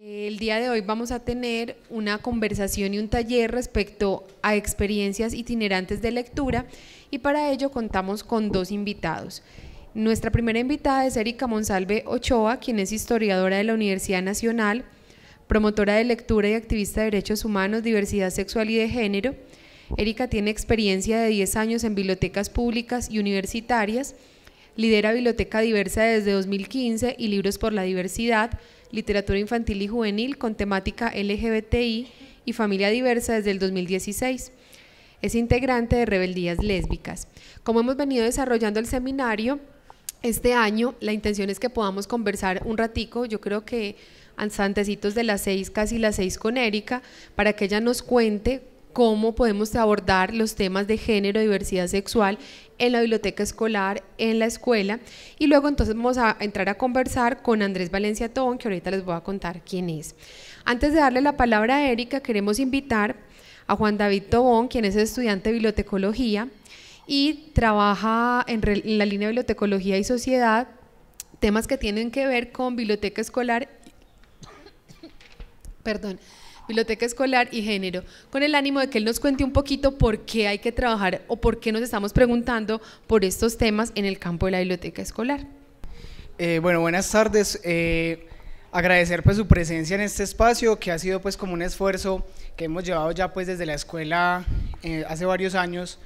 El día de hoy vamos a tener una conversación y un taller respecto a experiencias itinerantes de lectura y para ello contamos con dos invitados. Nuestra primera invitada es Erika Monsalve Ochoa, quien es historiadora de la Universidad Nacional, promotora de lectura y activista de derechos humanos, diversidad sexual y de género. Erika tiene experiencia de 10 años en bibliotecas públicas y universitarias, lidera Biblioteca Diversa desde 2015 y Libros por la Diversidad, literatura infantil y juvenil con temática LGBTI y familia diversa desde el 2016. Es integrante de Rebeldías Lésbicas. Como hemos venido desarrollando el seminario, este año la intención es que podamos conversar un ratico, yo creo que antecitos de las seis, casi las seis con Erika, para que ella nos cuente cómo podemos abordar los temas de género, y diversidad sexual en la biblioteca escolar, en la escuela. Y luego entonces vamos a entrar a conversar con Andrés Valencia Tobón, que ahorita les voy a contar quién es. Antes de darle la palabra a Erika, queremos invitar a Juan David Tobón, quien es estudiante de bibliotecología y trabaja en, en la línea de bibliotecología y sociedad, temas que tienen que ver con biblioteca escolar, perdón, Biblioteca Escolar y Género, con el ánimo de que él nos cuente un poquito por qué hay que trabajar o por qué nos estamos preguntando por estos temas en el campo de la biblioteca escolar. Eh, bueno, buenas tardes. Eh, agradecer pues su presencia en este espacio, que ha sido pues como un esfuerzo que hemos llevado ya pues desde la escuela eh, hace varios años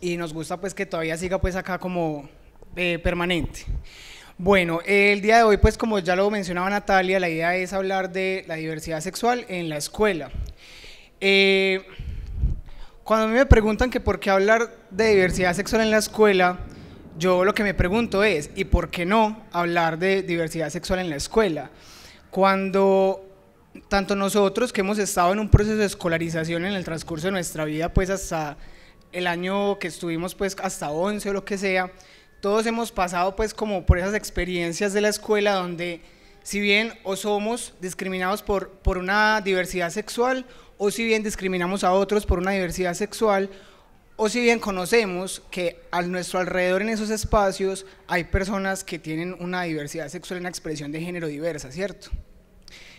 y nos gusta pues que todavía siga pues acá como permanente. Bueno, el día de hoy, pues como ya lo mencionaba Natalia, la idea es hablar de la diversidad sexual en la escuela. Eh, cuando a mí me preguntan que por qué hablar de diversidad sexual en la escuela, yo lo que me pregunto es, ¿y por qué no hablar de diversidad sexual en la escuela? Cuando tanto nosotros que hemos estado en un proceso de escolarización en el transcurso de nuestra vida, pues hasta el año que estuvimos, pues hasta 11 o lo que sea, todos hemos pasado pues como por esas experiencias de la escuela donde si bien o somos discriminados por, por una diversidad sexual o si bien discriminamos a otros por una diversidad sexual o si bien conocemos que a nuestro alrededor en esos espacios hay personas que tienen una diversidad sexual, una expresión de género diversa, ¿cierto?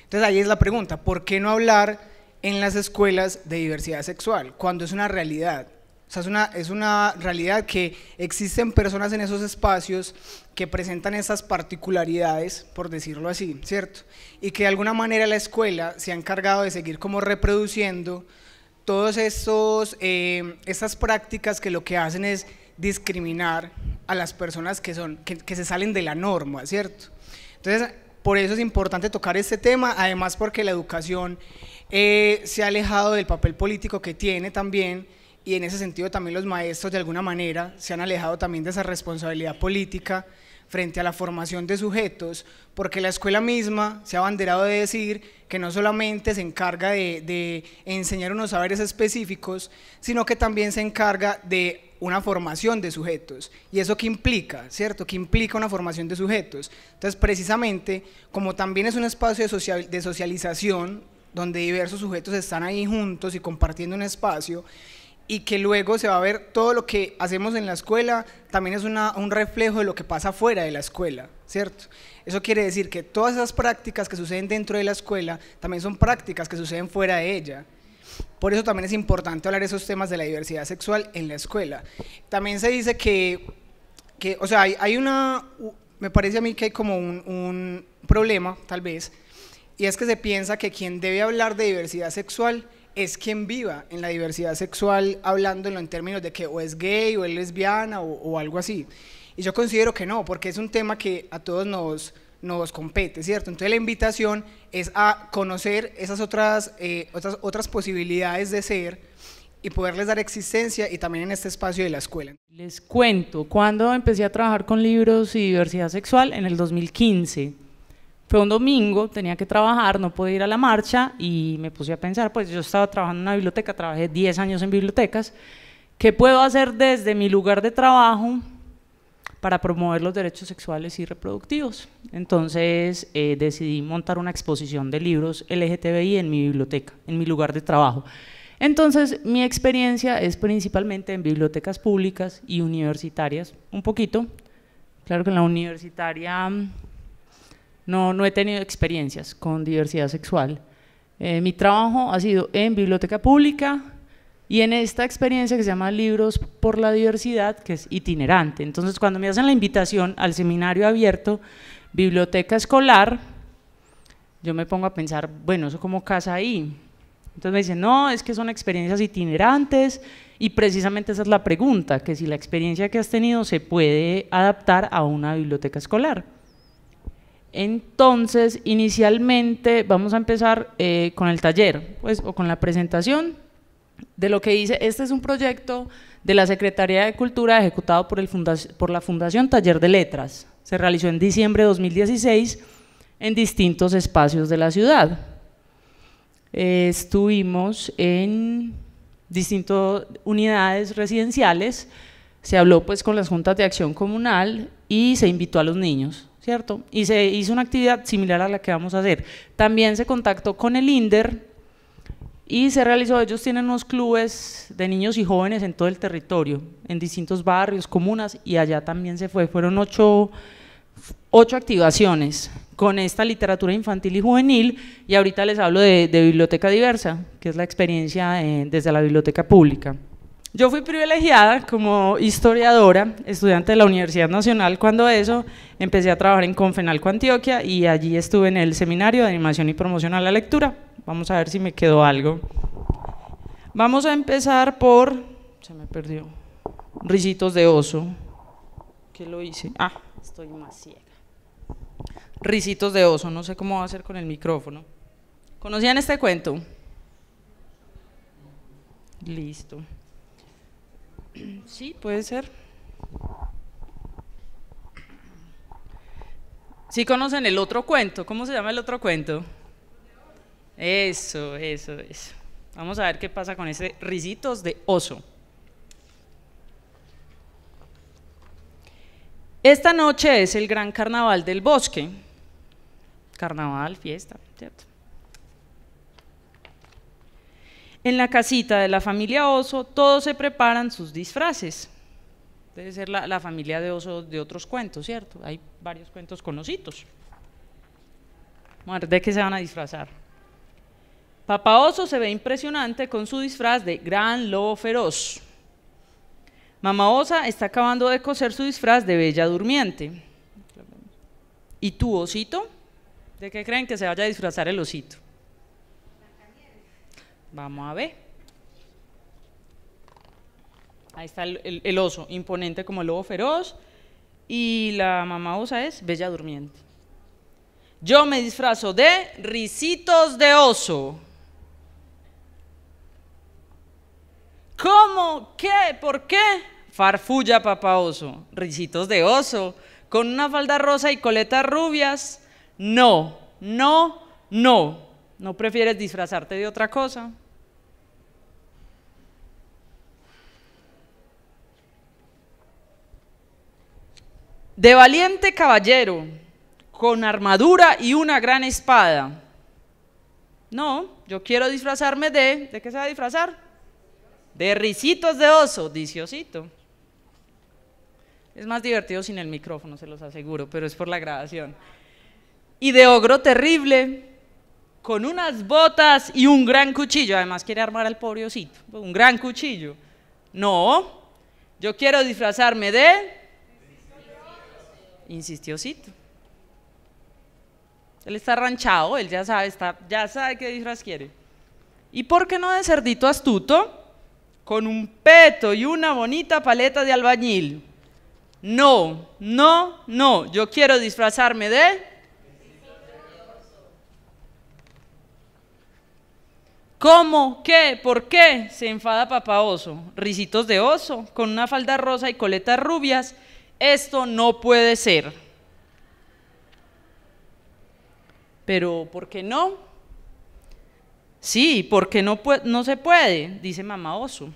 Entonces ahí es la pregunta, ¿por qué no hablar en las escuelas de diversidad sexual cuando es una realidad? O sea, es una, es una realidad que existen personas en esos espacios que presentan esas particularidades, por decirlo así, ¿cierto? Y que de alguna manera la escuela se ha encargado de seguir como reproduciendo todas estas eh, prácticas que lo que hacen es discriminar a las personas que, son, que, que se salen de la norma, ¿cierto? Entonces, por eso es importante tocar este tema, además porque la educación eh, se ha alejado del papel político que tiene también y en ese sentido también los maestros de alguna manera se han alejado también de esa responsabilidad política frente a la formación de sujetos, porque la escuela misma se ha abanderado de decir que no solamente se encarga de, enseñar unos saberes específicos, sino que también se encarga de una formación de sujetos. ¿Y eso qué implica? ¿Cierto? ¿Qué implica una formación de sujetos? Entonces, precisamente, como también es un espacio social, de socialización, donde diversos sujetos están ahí juntos y compartiendo un espacio, y que luego se va a ver todo lo que hacemos en la escuela también es un reflejo de lo que pasa fuera de la escuela, ¿cierto? Eso quiere decir que todas esas prácticas que suceden dentro de la escuela también son prácticas que suceden fuera de ella. Por eso también es importante hablar esos temas de la diversidad sexual en la escuela. También se dice que, o sea, hay, una, me parece a mí que hay como un, un problema, tal vez, y es que se piensa que quien debe hablar de diversidad sexual es quien viva en la diversidad sexual hablándolo en términos de que o es gay o es lesbiana o, algo así. Y yo considero que no, porque es un tema que a todos nos, nos compete, ¿cierto? Entonces la invitación es a conocer esas otras, eh, otras, otras posibilidades de ser y poderles dar existencia y también en este espacio de la escuela. Les cuento, cuando empecé a trabajar con libros y diversidad sexual? En el 2015. Fue un domingo, tenía que trabajar, no pude ir a la marcha y me puse a pensar, pues yo estaba trabajando en una biblioteca, trabajé 10 años en bibliotecas, ¿qué puedo hacer desde mi lugar de trabajo para promover los derechos sexuales y reproductivos? Entonces eh, decidí montar una exposición de libros LGTBI en mi biblioteca, en mi lugar de trabajo. Entonces, mi experiencia es principalmente en bibliotecas públicas y universitarias, un poquito. Claro que en la universitaria no, no he tenido experiencias con diversidad sexual. Eh, mi trabajo ha sido en biblioteca pública y en esta experiencia que se llama Libros por la Diversidad, que es itinerante. Entonces, cuando me hacen la invitación al seminario abierto, biblioteca escolar, yo me pongo a pensar, bueno, eso como casa ahí. Entonces me dicen, no, es que son experiencias itinerantes y precisamente esa es la pregunta, que si la experiencia que has tenido se puede adaptar a una biblioteca escolar. Entonces, inicialmente vamos a empezar eh, con el taller, pues, o con la presentación de lo que dice, este es un proyecto de la Secretaría de Cultura ejecutado por, por la Fundación Taller de Letras. Se realizó en diciembre de 2016 en distintos espacios de la ciudad. Eh, estuvimos en distintas unidades residenciales, se habló pues con las juntas de acción comunal y se invitó a los niños. ¿cierto? Y se hizo una actividad similar a la que vamos a hacer. También se contactó con el INDER y se realizó, ellos tienen unos clubes de niños y jóvenes en todo el territorio, en distintos barrios, comunas, y allá también se fue. Fueron ocho, activaciones con esta literatura infantil y juvenil, y ahorita les hablo de, Biblioteca Diversa, que es la experiencia eh, desde la biblioteca pública. Yo fui privilegiada como historiadora, estudiante de la Universidad Nacional, cuando eso empecé a trabajar en Confenalco Antioquia y allí estuve en el seminario de animación y promoción a la lectura. Vamos a ver si me quedó algo. Vamos a empezar por, se me perdió, Risitos de Oso. ¿Qué lo hice? Ah, estoy más ciega. Risitos de Oso, no sé cómo va a ser con el micrófono. ¿Conocían este cuento? Listo. Sí, puede ser. Sí conocen el otro cuento. ¿Cómo se llama el otro cuento? Eso, eso, eso. Vamos a ver qué pasa con ese risitos de oso. Esta noche es el gran carnaval del bosque. Carnaval, fiesta, ¿cierto? En la casita de la familia Oso, todos se preparan sus disfraces. Debe ser la, familia de Oso de otros cuentos, ¿cierto? Hay varios cuentos con ositos. ¿De qué se van a disfrazar? Papá Oso se ve impresionante con su disfraz de gran lobo feroz. Mamá Osa está acabando de coser su disfraz de bella durmiente. ¿Y tu osito? ¿De qué creen que se vaya a disfrazar el osito? Vamos a ver. Ahí está el, oso, imponente como el lobo feroz. Y la mamá osa es Bella Durmiente. Yo me disfrazo de risitos de oso. ¿Cómo? ¿Qué? ¿Por qué? Farfulla, papá oso. Risitos de oso. ¿Con una falda rosa y coletas rubias? No, no, no. ¿No prefieres disfrazarte de otra cosa? De valiente caballero, con armadura y una gran espada. No, yo quiero disfrazarme de... ¿De qué se va a disfrazar? De risitos de oso, dice Osito. Es más divertido sin el micrófono, se los aseguro, pero es por la grabación. Y de ogro terrible, con unas botas y un gran cuchillo. Además quiere armar al pobre osito, pues, un gran cuchillo. No, yo quiero disfrazarme de... Insistió osito. Él está ranchado, él ya sabe, está, ya sabe qué disfraz quiere. ¿Y por qué no de cerdito astuto? Con un peto y una bonita paleta de albañil. No, no, no, yo quiero disfrazarme de... ¿Cómo? ¿Qué? ¿Por qué? Se enfada papá oso. Risitos de oso, con una falda rosa y coletas rubias. Esto no puede ser. Pero, ¿por qué no? Sí, porque no, no se puede, dice mamá oso.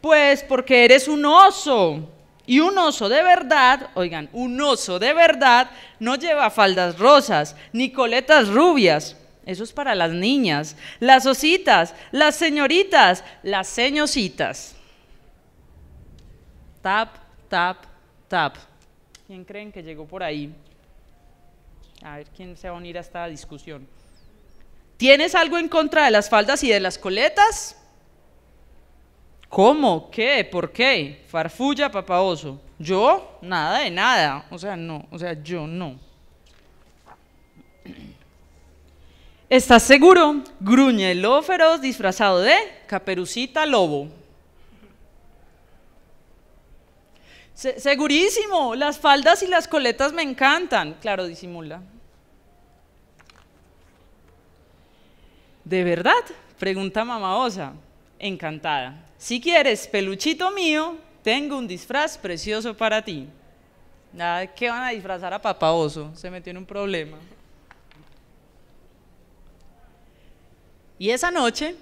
Pues porque eres un oso. Y un oso de verdad, oigan, un oso de verdad no lleva faldas rosas ni coletas rubias. Eso es para las niñas, las ositas, las señoritas, las señositas. Tap, tap, tap. ¿Quién creen que llegó por ahí? A ver quién se va a unir a esta discusión. ¿Tienes algo en contra de las faldas y de las coletas? ¿Cómo? ¿Qué? ¿Por qué? Farfulla, papaoso. ¿Yo? Nada de nada. O sea, no. O sea, yo no. ¿Estás seguro? Gruñe el lobo feroz disfrazado de caperucita lobo. segurísimo, las faldas y las coletas me encantan. Claro, disimula. ¿De verdad? Pregunta mamá osa. Encantada. Si quieres, peluchito mío, tengo un disfraz precioso para ti. Nada, ¿qué van a disfrazar a papá oso? Se metió en un problema. Y esa noche,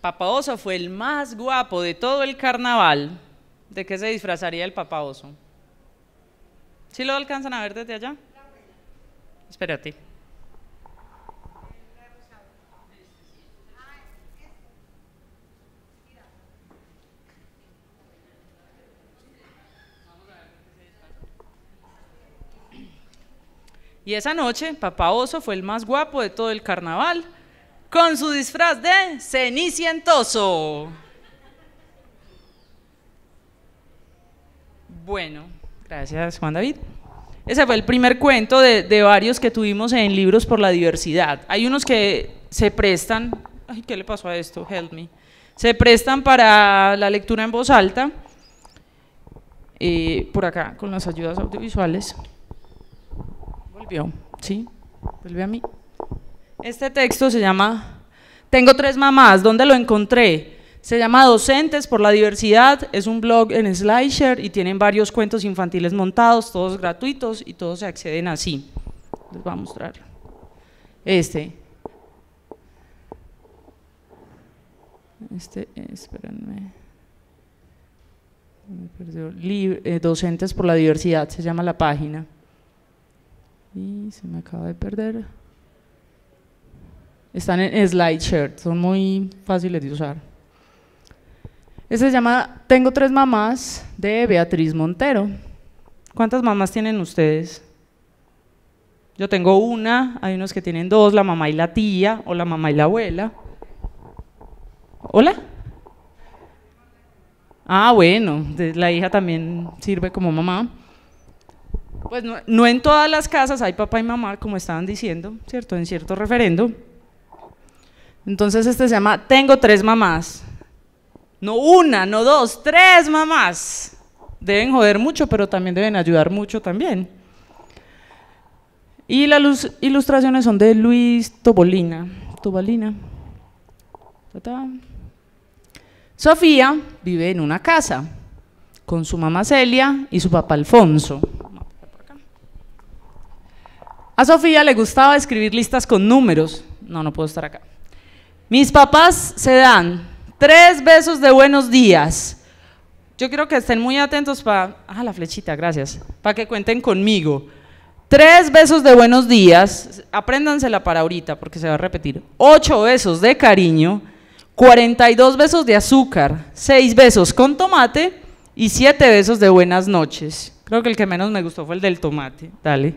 Papá Oso fue el más guapo de todo el carnaval. ¿De qué se disfrazaría el Papá Oso? ¿Sí lo alcanzan a ver desde allá? Espérate. Y esa noche, Papá Oso fue el más guapo de todo el carnaval con su disfraz de cenicientoso. Bueno, gracias Juan David. Ese fue el primer cuento de, varios que tuvimos en Libros por la Diversidad. Hay unos que se prestan, ay, ¿qué le pasó a esto? Help me. Se prestan para la lectura en voz alta, eh, por acá, con las ayudas audiovisuales. Volvió, ¿sí? Vuelve a mí. Este texto se llama Tengo tres mamás, ¿dónde lo encontré? Se llama Docentes por la Diversidad, es un blog en Slideshare y tienen varios cuentos infantiles montados, todos gratuitos y todos se acceden así. Les voy a mostrar. Este. Este, espérenme. Me eh, Docentes por la Diversidad se llama la página. Y se me acaba de perder. Están en SlideShare, son muy fáciles de usar. Este se llama Tengo tres mamás de Beatriz Montero. ¿Cuántas mamás tienen ustedes? Yo tengo una, hay unos que tienen dos, la mamá y la tía, o la mamá y la abuela. ¿Hola? Ah, bueno, la hija también sirve como mamá. Pues no, no en todas las casas hay papá y mamá, como estaban diciendo, ¿cierto? En cierto referendo. Entonces este se llama Tengo tres mamás. No una, no dos, tres mamás. Deben joder mucho, pero también deben ayudar mucho también. Y las ilustraciones son de Luis Tobolina. Tobolina Sofía vive en una casa con su mamá Celia y su papá Alfonso. A Sofía le gustaba escribir listas con números. No, no puedo estar acá. Mis papás se dan tres besos de buenos días. Yo quiero que estén muy atentos para... Ah, la flechita, gracias. Para que cuenten conmigo. Tres besos de buenos días, apréndansela para ahorita porque se va a repetir. Ocho besos de cariño, 42 besos de azúcar, seis besos con tomate y siete besos de buenas noches. Creo que el que menos me gustó fue el del tomate. Dale.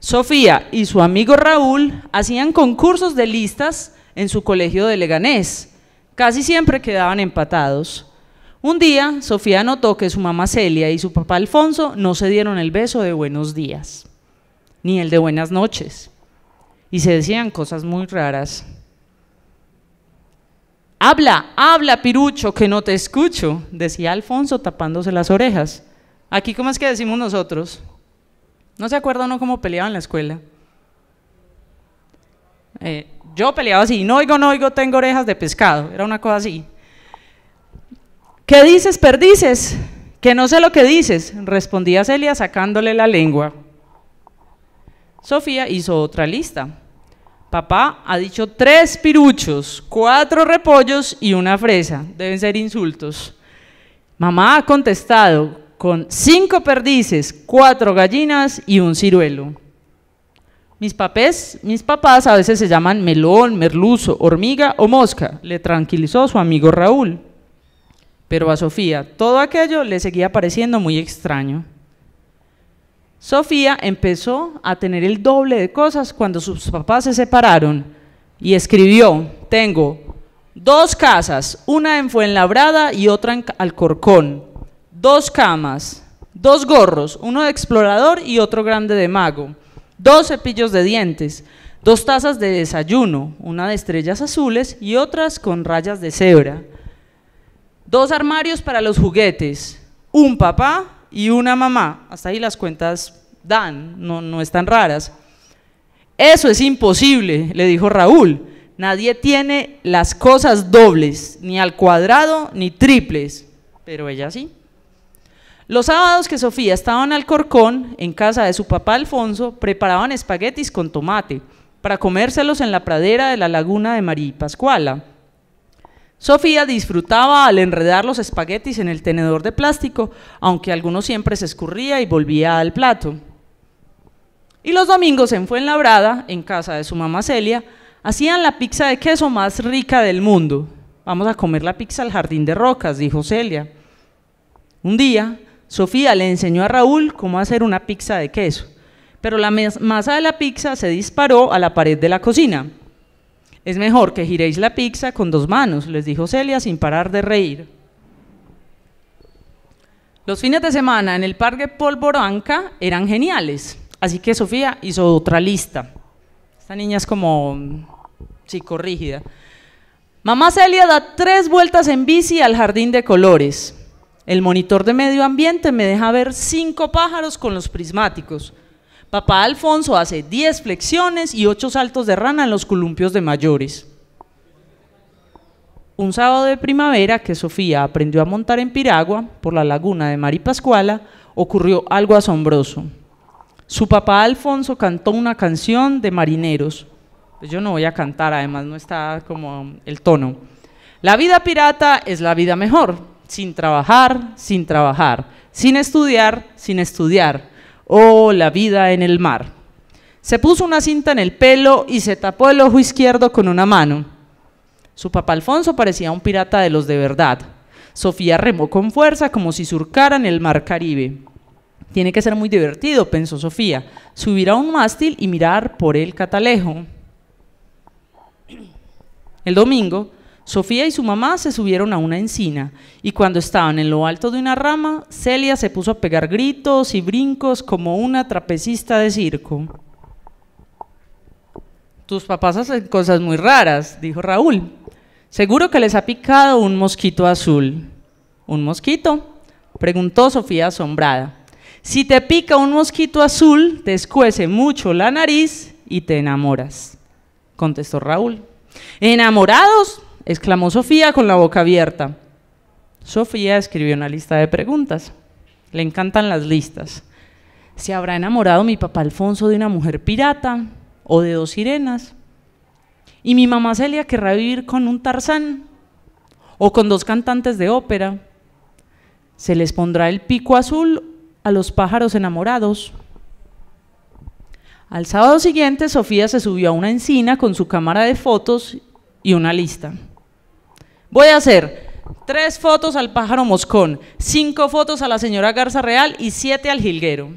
Sofía y su amigo Raúl hacían concursos de listas en su colegio de Leganés. Casi siempre quedaban empatados. Un día, Sofía notó que su mamá Celia y su papá Alfonso no se dieron el beso de buenos días, ni el de buenas noches, y se decían cosas muy raras. Habla, habla, pirucho, que no te escucho, decía Alfonso tapándose las orejas. Aquí, ¿cómo es que decimos nosotros? ¿No se acuerda uno cómo peleaban en la escuela? Eh, yo peleaba así, no oigo, no oigo, tengo orejas de pescado, era una cosa así. ¿Qué dices, perdices? Que no sé lo que dices, respondía Celia sacándole la lengua. Sofía hizo otra lista. Papá ha dicho tres piruchos, cuatro repollos y una fresa. Deben ser insultos. Mamá ha contestado con cinco perdices, cuatro gallinas y un ciruelo. Mis papés, mis papás a veces se llaman melón, merluzo, hormiga o mosca, le tranquilizó su amigo Raúl. Pero a Sofía todo aquello le seguía pareciendo muy extraño. Sofía empezó a tener el doble de cosas cuando sus papás se separaron y escribió, tengo dos casas, una en Fuenlabrada y otra en Alcorcón, dos camas, dos gorros, uno de explorador y otro grande de mago dos cepillos de dientes, dos tazas de desayuno, una de estrellas azules y otras con rayas de cebra, dos armarios para los juguetes, un papá y una mamá. Hasta ahí las cuentas dan, no, no están raras. Eso es imposible, le dijo Raúl. Nadie tiene las cosas dobles, ni al cuadrado, ni triples, pero ella sí. Los sábados que Sofía estaba en Alcorcón, en casa de su papá Alfonso, preparaban espaguetis con tomate para comérselos en la pradera de la laguna de María Pascuala. Sofía disfrutaba al enredar los espaguetis en el tenedor de plástico, aunque alguno siempre se escurría y volvía al plato. Y los domingos en Fuenlabrada, en casa de su mamá Celia, hacían la pizza de queso más rica del mundo. Vamos a comer la pizza al jardín de rocas, dijo Celia. Un día, Sofía le enseñó a Raúl cómo hacer una pizza de queso, pero la masa de la pizza se disparó a la pared de la cocina. Es mejor que giréis la pizza con dos manos, les dijo Celia sin parar de reír. Los fines de semana en el parque Polvoranca eran geniales, así que Sofía hizo otra lista. Esta niña es como psicorrígida. Mm, Mamá Celia da tres vueltas en bici al jardín de colores. El monitor de medio ambiente me deja ver cinco pájaros con los prismáticos. Papá Alfonso hace 10 flexiones y ocho saltos de rana en los columpios de mayores. Un sábado de primavera que Sofía aprendió a montar en piragua por la laguna de Maripascuala, ocurrió algo asombroso. Su papá Alfonso cantó una canción de marineros. Pues yo no voy a cantar, además no está como el tono. La vida pirata es la vida mejor, sin trabajar, sin trabajar, sin estudiar, sin estudiar. Oh, la vida en el mar. Se puso una cinta en el pelo y se tapó el ojo izquierdo con una mano. Su papá Alfonso parecía un pirata de los de verdad. Sofía remó con fuerza como si surcaran el mar Caribe. Tiene que ser muy divertido, pensó Sofía, subir a un mástil y mirar por el catalejo. El domingo, Sofía y su mamá se subieron a una encina y cuando estaban en lo alto de una rama, Celia se puso a pegar gritos y brincos como una trapecista de circo. Tus papás hacen cosas muy raras, dijo Raúl. Seguro que les ha picado un mosquito azul. ¿Un mosquito? preguntó Sofía asombrada. Si te pica un mosquito azul, te escuece mucho la nariz y te enamoras, contestó Raúl. ¿Enamorados? exclamó Sofía con la boca abierta. Sofía escribió una lista de preguntas. Le encantan las listas. ¿Se habrá enamorado mi papá Alfonso de una mujer pirata o de dos sirenas? ¿Y mi mamá Celia querrá vivir con un Tarzán o con dos cantantes de ópera? ¿Se les pondrá el pico azul a los pájaros enamorados? Al sábado siguiente, Sofía se subió a una encina con su cámara de fotos y una lista. Voy a hacer tres fotos al pájaro moscón, cinco fotos a la señora Garza Real y siete al jilguero.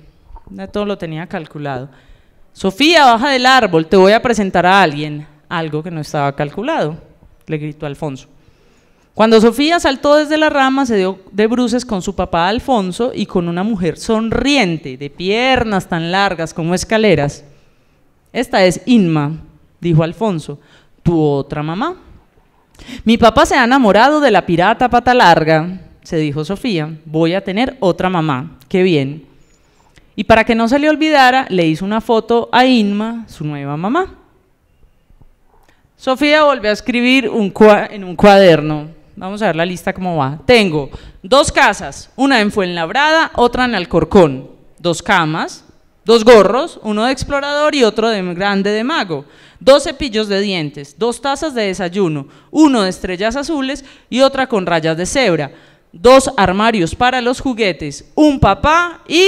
Ya todo lo tenía calculado. Sofía, baja del árbol, te voy a presentar a alguien. Algo que no estaba calculado, le gritó Alfonso. Cuando Sofía saltó desde la rama, se dio de bruces con su papá Alfonso y con una mujer sonriente, de piernas tan largas como escaleras. Esta es Inma, dijo Alfonso, tu otra mamá. Mi papá se ha enamorado de la pirata pata larga, se dijo Sofía. Voy a tener otra mamá. Qué bien. Y para que no se le olvidara, le hizo una foto a Inma, su nueva mamá. Sofía volvió a escribir en un cuaderno. Vamos a ver la lista cómo va. Tengo dos casas, una en Fuenlabrada, otra en Alcorcón, dos camas, Dos gorros, uno de explorador y otro de grande de mago. Dos cepillos de dientes, dos tazas de desayuno, uno de estrellas azules y otra con rayas de cebra. Dos armarios para los juguetes, un papá y...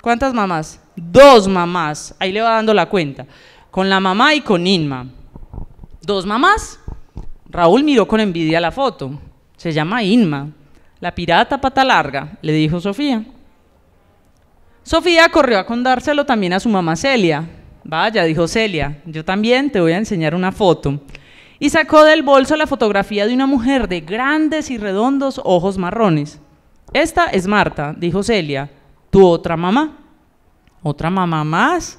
¿Cuántas mamás? Dos mamás. Ahí le va dando la cuenta. Con la mamá y con Inma. Dos mamás. Raúl miró con envidia la foto. Se llama Inma. La pirata pata larga, le dijo Sofía. Sofía corrió a condárselo también a su mamá Celia. Vaya, dijo Celia, yo también te voy a enseñar una foto. Y sacó del bolso la fotografía de una mujer de grandes y redondos ojos marrones. Esta es Marta, dijo Celia, tu otra mamá. ¿Otra mamá más?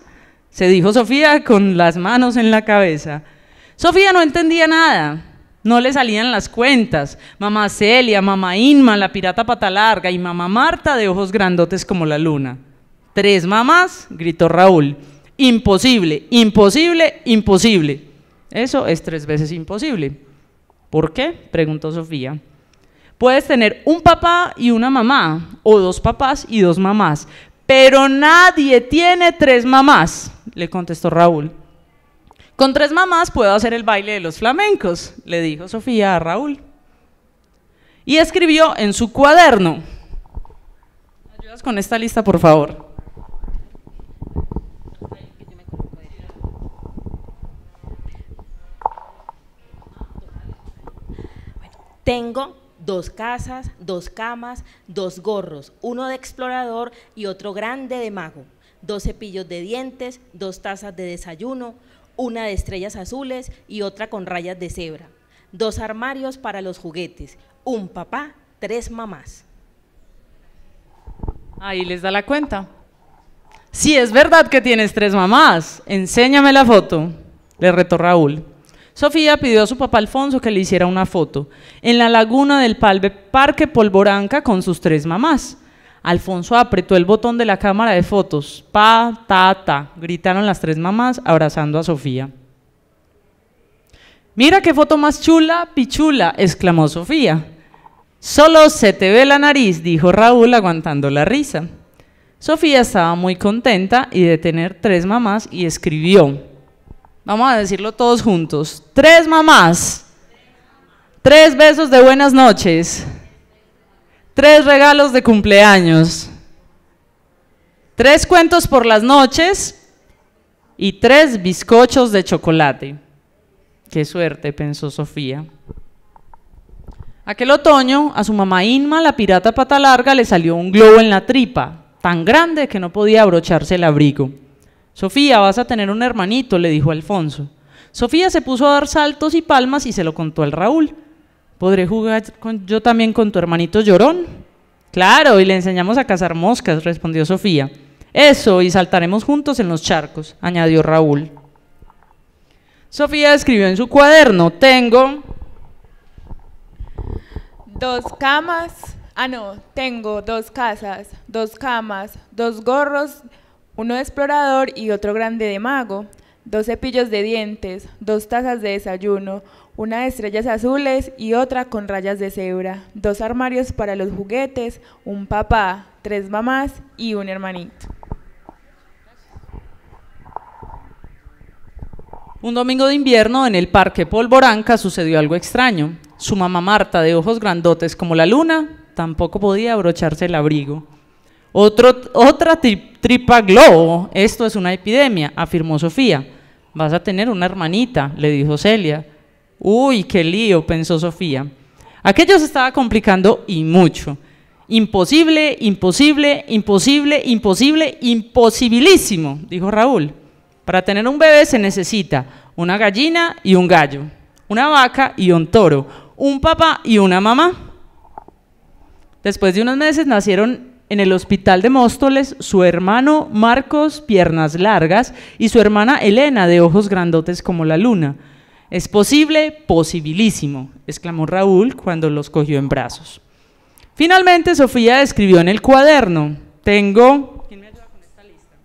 se dijo Sofía con las manos en la cabeza. Sofía no entendía nada. No le salían las cuentas. Mamá Celia, mamá Inma, la pirata pata larga y mamá Marta de ojos grandotes como la luna. Tres mamás, gritó Raúl. Imposible, imposible, imposible. Eso es tres veces imposible. ¿Por qué? preguntó Sofía. Puedes tener un papá y una mamá, o dos papás y dos mamás, pero nadie tiene tres mamás, le contestó Raúl. Con tres mamás puedo hacer el baile de los flamencos, le dijo Sofía a Raúl. Y escribió en su cuaderno. ¿Ayudas con esta lista, por favor? Tengo dos casas, dos camas, dos gorros, uno de explorador y otro grande de mago, dos cepillos de dientes, dos tazas de desayuno, una de estrellas azules y otra con rayas de cebra, dos armarios para los juguetes, un papá, tres mamás. Ahí les da la cuenta. Sí, es verdad que tienes tres mamás. Enséñame la foto, le retó Raúl. Sofía pidió a su papá Alfonso que le hiciera una foto en la laguna del Parque Polvoranca con sus tres mamás. Alfonso apretó el botón de la cámara de fotos. Pa, ta, ta, gritaron las tres mamás abrazando a Sofía. Mira qué foto más chula, pichula, exclamó Sofía. Solo se te ve la nariz, dijo Raúl aguantando la risa. Sofía estaba muy contenta y de tener tres mamás y escribió. Vamos a decirlo todos juntos. Tres mamás. Tres besos de buenas noches. Tres regalos de cumpleaños. Tres cuentos por las noches y tres bizcochos de chocolate. Qué suerte, pensó Sofía. Aquel otoño, a su mamá Inma, la pirata pata larga, le salió un globo en la tripa, tan grande que no podía abrocharse el abrigo. Sofía, vas a tener un hermanito, le dijo Alfonso. Sofía se puso a dar saltos y palmas y se lo contó al Raúl. ¿Podré jugar yo también con tu hermanito llorón? Claro, y le enseñamos a cazar moscas, respondió Sofía. Eso, y saltaremos juntos en los charcos, añadió Raúl. Sofía escribió en su cuaderno, tengo... Dos camas, ah no, tengo dos casas, dos camas, dos gorros uno de explorador y otro grande de mago, dos cepillos de dientes, dos tazas de desayuno, una de estrellas azules y otra con rayas de cebra, dos armarios para los juguetes, un papá, tres mamás y un hermanito. Un domingo de invierno en el Parque Polvoranca sucedió algo extraño. Su mamá Marta, de ojos grandotes como la luna, tampoco podía abrocharse el abrigo. Otro, otra tip tripa globo, esto es una epidemia, afirmó Sofía. Vas a tener una hermanita, le dijo Celia. Uy, qué lío, pensó Sofía. Aquello se estaba complicando y mucho. Imposible, imposible, imposible, imposible, imposibilísimo, dijo Raúl. Para tener un bebé se necesita una gallina y un gallo, una vaca y un toro, un papá y una mamá. Después de unos meses nacieron en el hospital de Móstoles su hermano Marcos, piernas largas, y su hermana Elena, de ojos grandotes como la luna. Es posible, posibilísimo, exclamó Raúl cuando los cogió en brazos. Finalmente, Sofía escribió en el cuaderno, tengo... ¿Quién me con esta lista?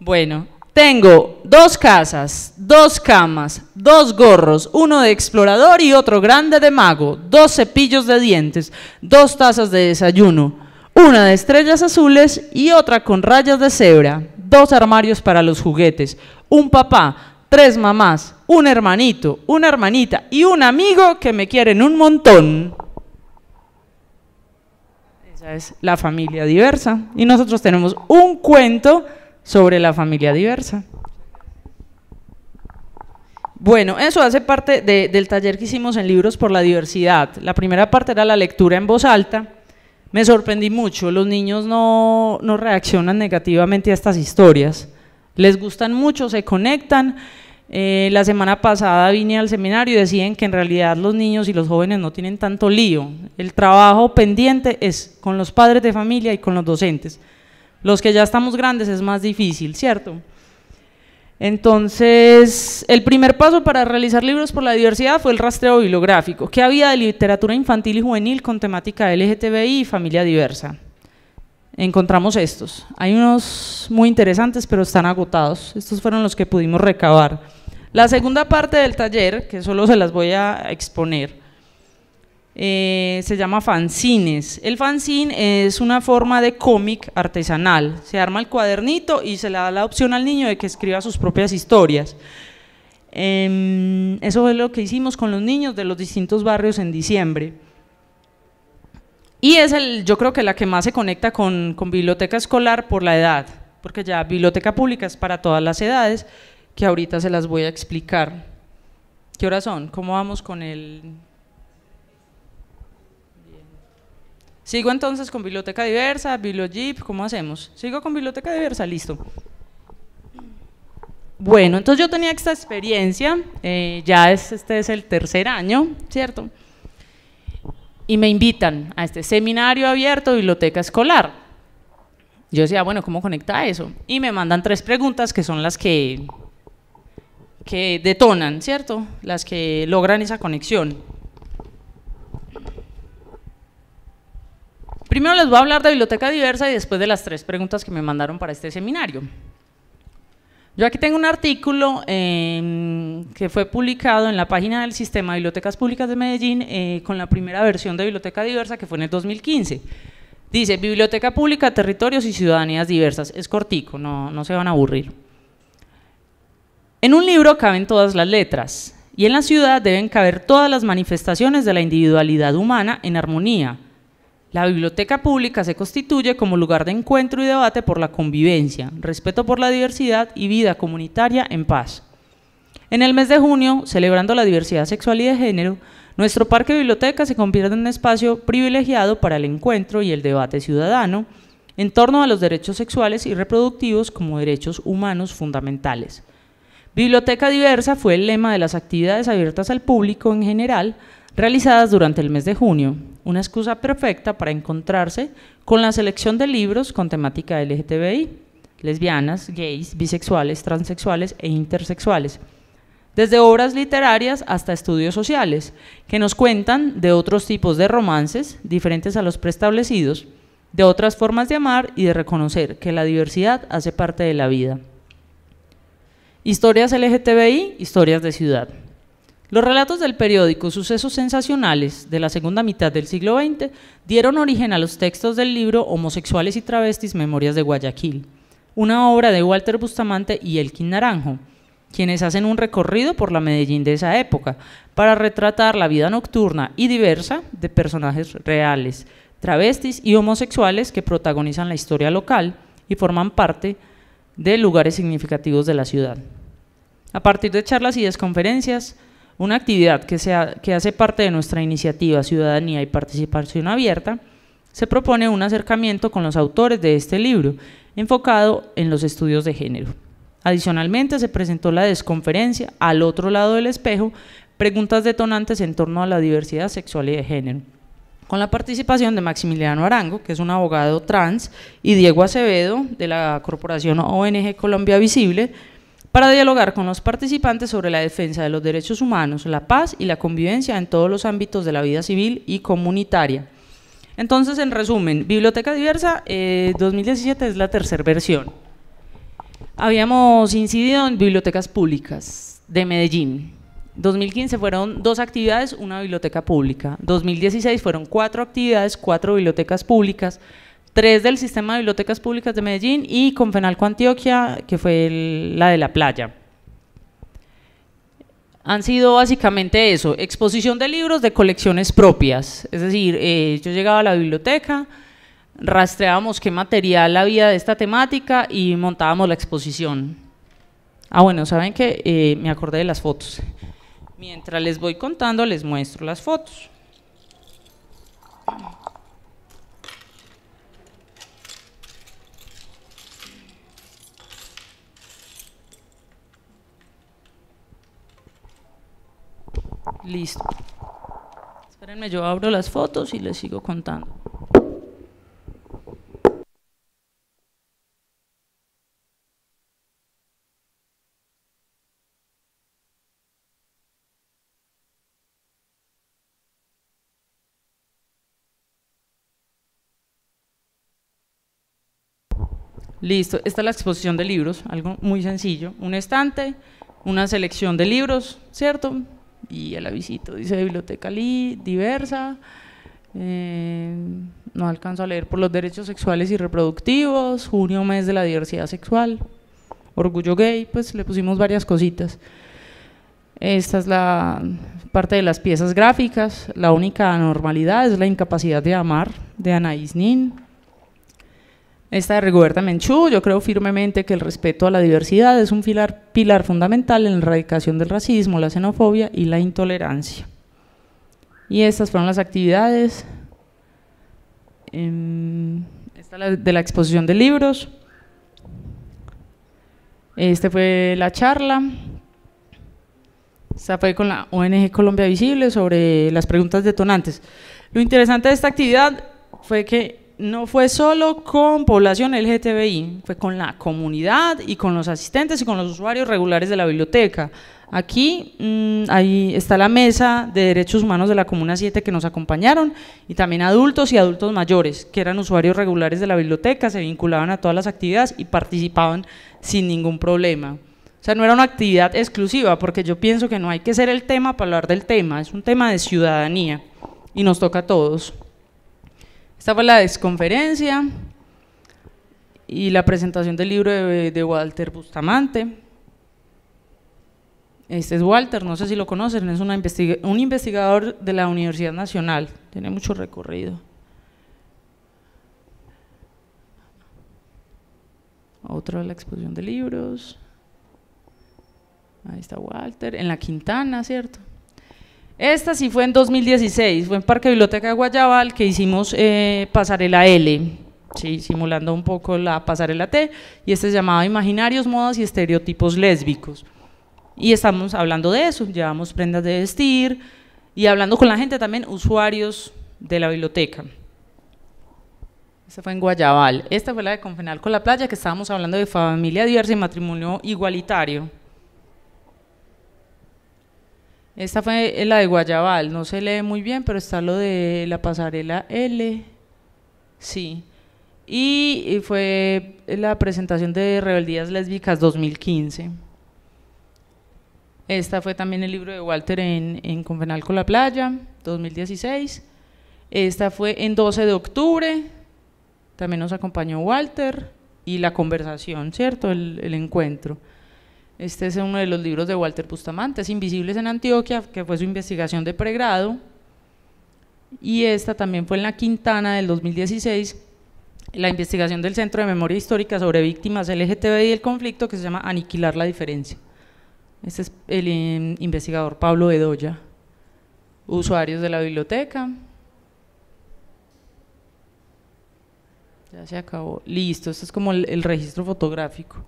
Bueno, tengo dos casas, dos camas, dos gorros, uno de explorador y otro grande de mago, dos cepillos de dientes, dos tazas de desayuno, una de estrellas azules y otra con rayas de cebra, dos armarios para los juguetes, un papá, tres mamás, un hermanito, una hermanita y un amigo que me quieren un montón. Esa es la familia diversa. Y nosotros tenemos un cuento sobre la familia diversa. Bueno, eso hace parte del taller que hicimos en Libros por la Diversidad. La primera parte era la lectura en voz alta. Me sorprendí mucho, los niños no, reaccionan negativamente a estas historias. Les gustan mucho, se conectan. Eh, la semana pasada vine al seminario y decían que en realidad los niños y los jóvenes no tienen tanto lío. El trabajo pendiente es con los padres de familia y con los docentes. Los que ya estamos grandes es más difícil, ¿cierto? Entonces, el primer paso para realizar libros por la diversidad fue el rastreo bibliográfico. ¿Qué había de literatura infantil y juvenil con temática LGTBI y familia diversa? Encontramos estos. Hay unos muy interesantes, pero están agotados. Estos fueron los que pudimos recabar. La segunda parte del taller, que solo se las voy a exponer, eh, se llama fanzines. El fanzine es una forma de cómic artesanal. Se arma el cuadernito y se le da la opción al niño de que escriba sus propias historias. Em, eso es lo que hicimos con los niños de los distintos barrios en diciembre. Y es el, yo creo que la que más se conecta con, con biblioteca escolar por la edad, porque ya biblioteca pública es para todas las edades, que ahorita se las voy a explicar. ¿Qué horas son? ¿Cómo vamos con el Sigo entonces con biblioteca diversa, bibliojip, ¿cómo hacemos? Sigo con biblioteca diversa, listo. Bueno, entonces yo tenía esta experiencia, eh, ya este es el tercer año, ¿cierto? Y me invitan a este seminario abierto, biblioteca escolar. Yo decía, ah, bueno, ¿cómo conecta eso? Y me mandan tres preguntas que son las que, que detonan, ¿cierto? Las que logran esa conexión. Primero les voy a hablar de biblioteca diversa y después de las tres preguntas que me mandaron para este seminario. Yo aquí tengo un artículo em, que fue publicado en la página del Sistema de Bibliotecas Públicas de Medellín eh, con la primera versión de Biblioteca Diversa que fue en el 2015. Dice, Biblioteca Pública, Territorios y Ciudadanías Diversas. Es cortico, no se van a aburrir. En un libro caben todas las letras y en la ciudad deben caber todas las manifestaciones de la individualidad humana en armonía, la biblioteca pública se constituye como lugar de encuentro y debate por la convivencia, respeto por la diversidad y vida comunitaria en paz. En el mes de junio, celebrando la diversidad sexual y de género, nuestro parque biblioteca se convierte en un espacio privilegiado para el encuentro y el debate ciudadano en torno a los derechos sexuales y reproductivos como derechos humanos fundamentales. Biblioteca Diversa fue el lema de las actividades abiertas al público en general realizadas durante el mes de junio, una excusa perfecta para encontrarse con la selección de libros con temática LGTBI, lesbianas, gays, bisexuales, transexuales e intersexuales, desde obras literarias hasta estudios sociales, que nos cuentan de otros tipos de romances diferentes a los preestablecidos, de otras formas de amar y de reconocer que la diversidad hace parte de la vida. Historias LGTBI, historias de ciudad. Los relatos del periódico Sucesos Sensacionales de la segunda mitad del siglo XX dieron origen a los textos del libro Homosexuales y Travestis, Memorias de Guayaquil, una obra de Walter Bustamante y Elkin Naranjo, quienes hacen un recorrido por la Medellín de esa época para retratar la vida nocturna y diversa de personajes reales, travestis y homosexuales que protagonizan la historia local y forman parte de de lugares significativos de la ciudad. A partir de charlas y desconferencias, una actividad que, hace parte de nuestra iniciativa Ciudadanía y Participación Abierta, se propone un acercamiento con los autores de este libro, enfocado en los estudios de género. Adicionalmente, se presentó la desconferencia Al otro lado del espejo, preguntas detonantes en torno a la diversidad sexual y de género, con la participación de Maximiliano Arango, que es un abogado trans, y Diego Acevedo, de la corporación ONG Colombia Visible, para dialogar con los participantes sobre la defensa de los derechos humanos, la paz y la convivencia en todos los ámbitos de la vida civil y comunitaria. Entonces, en resumen, Biblioteca Diversa 2017 eh, es la tercera versión. Habíamos incidido en bibliotecas públicas de Medellín, 2015 fueron dos actividades, una biblioteca pública. 2016 fueron cuatro actividades, cuatro bibliotecas públicas, tres del sistema de bibliotecas públicas de Medellín y Confenalco Antioquia, que fue la de la playa. Han sido básicamente eso, exposición de libros de colecciones propias. Es decir, eh, yo llegaba a la biblioteca, rastreábamos qué material había de esta temática y montábamos la exposición. Ah, bueno, ¿saben que eh, me acordé de las fotos. Mientras les voy contando, les muestro las fotos. Listo. Espérenme, yo abro las fotos y les sigo contando. Listo, esta es la exposición de libros, algo muy sencillo. Un estante, una selección de libros, ¿cierto? Y el avisito dice biblioteca li diversa. Eh, no alcanzo a leer por los derechos sexuales y reproductivos, junio mes de la diversidad sexual, orgullo gay, pues le pusimos varias cositas. Esta es la parte de las piezas gráficas, la única anormalidad es la incapacidad de amar de Ana Nin, esta de Rigoberta Menchú, yo creo firmemente que el respeto a la diversidad es un pilar, pilar fundamental en la erradicación del racismo, la xenofobia y la intolerancia. Y estas fueron las actividades. Em, esta de la exposición de libros. Este fue la charla. Esta fue con la ONG Colombia Visible sobre las preguntas detonantes. Lo interesante de esta actividad fue que no fue solo con población LGTBI, fue con la comunidad y con los asistentes y con los usuarios regulares de la biblioteca. Aquí mm, ahí está la mesa de derechos humanos de la Comuna 7 que nos acompañaron y también adultos y adultos mayores que eran usuarios regulares de la biblioteca, se vinculaban a todas las actividades y participaban sin ningún problema. O sea, no era una actividad exclusiva porque yo pienso que no hay que ser el tema para hablar del tema, es un tema de ciudadanía y nos toca a todos. Esta la desconferencia y la presentación del libro de, Walter Bustamante. Este es Walter, no sé si lo conocen, es un investigador de la Universidad Nacional, tiene mucho recorrido. Otra la exposición de libros. Ahí está Walter, en la Quintana, ¿cierto? Esta sí fue en 2016, fue en Parque Biblioteca de Guayabal que hicimos eh, pasarela L, simulando un poco la pasarela T, y este se llamaba Imaginarios, Modas y Estereotipos Lésbicos. Y estamos hablando de eso, llevamos prendas de vestir y hablando con la gente también, usuarios de la biblioteca. Esta fue en Guayabal. Esta fue la de Confenal con la Playa, que estábamos hablando de familia diversa y matrimonio igualitario. Esta fue la de Guayabal, no se lee muy bien, pero está lo de la pasarela L. Sí. Y fue la presentación de Rebeldías Lésbicas 2015. Esta fue también el libro de Walter en, en con la Playa, 2016. Esta fue en 12 de octubre. También nos acompañó Walter y la conversación, ¿cierto? el encuentro. Este es uno de los libros de Walter Bustamante, Invisibles en Antioquia, que fue su investigación de pregrado. Y esta también fue en la Quintana del 2016, la investigación del Centro de Memoria Histórica sobre Víctimas LGTBI y el conflicto, que se llama Aniquilar la Diferencia. Este es el em, investigador Pablo Bedoya. Usuarios de la biblioteca. Ya se acabó. Listo, este es como el registro fotográfico.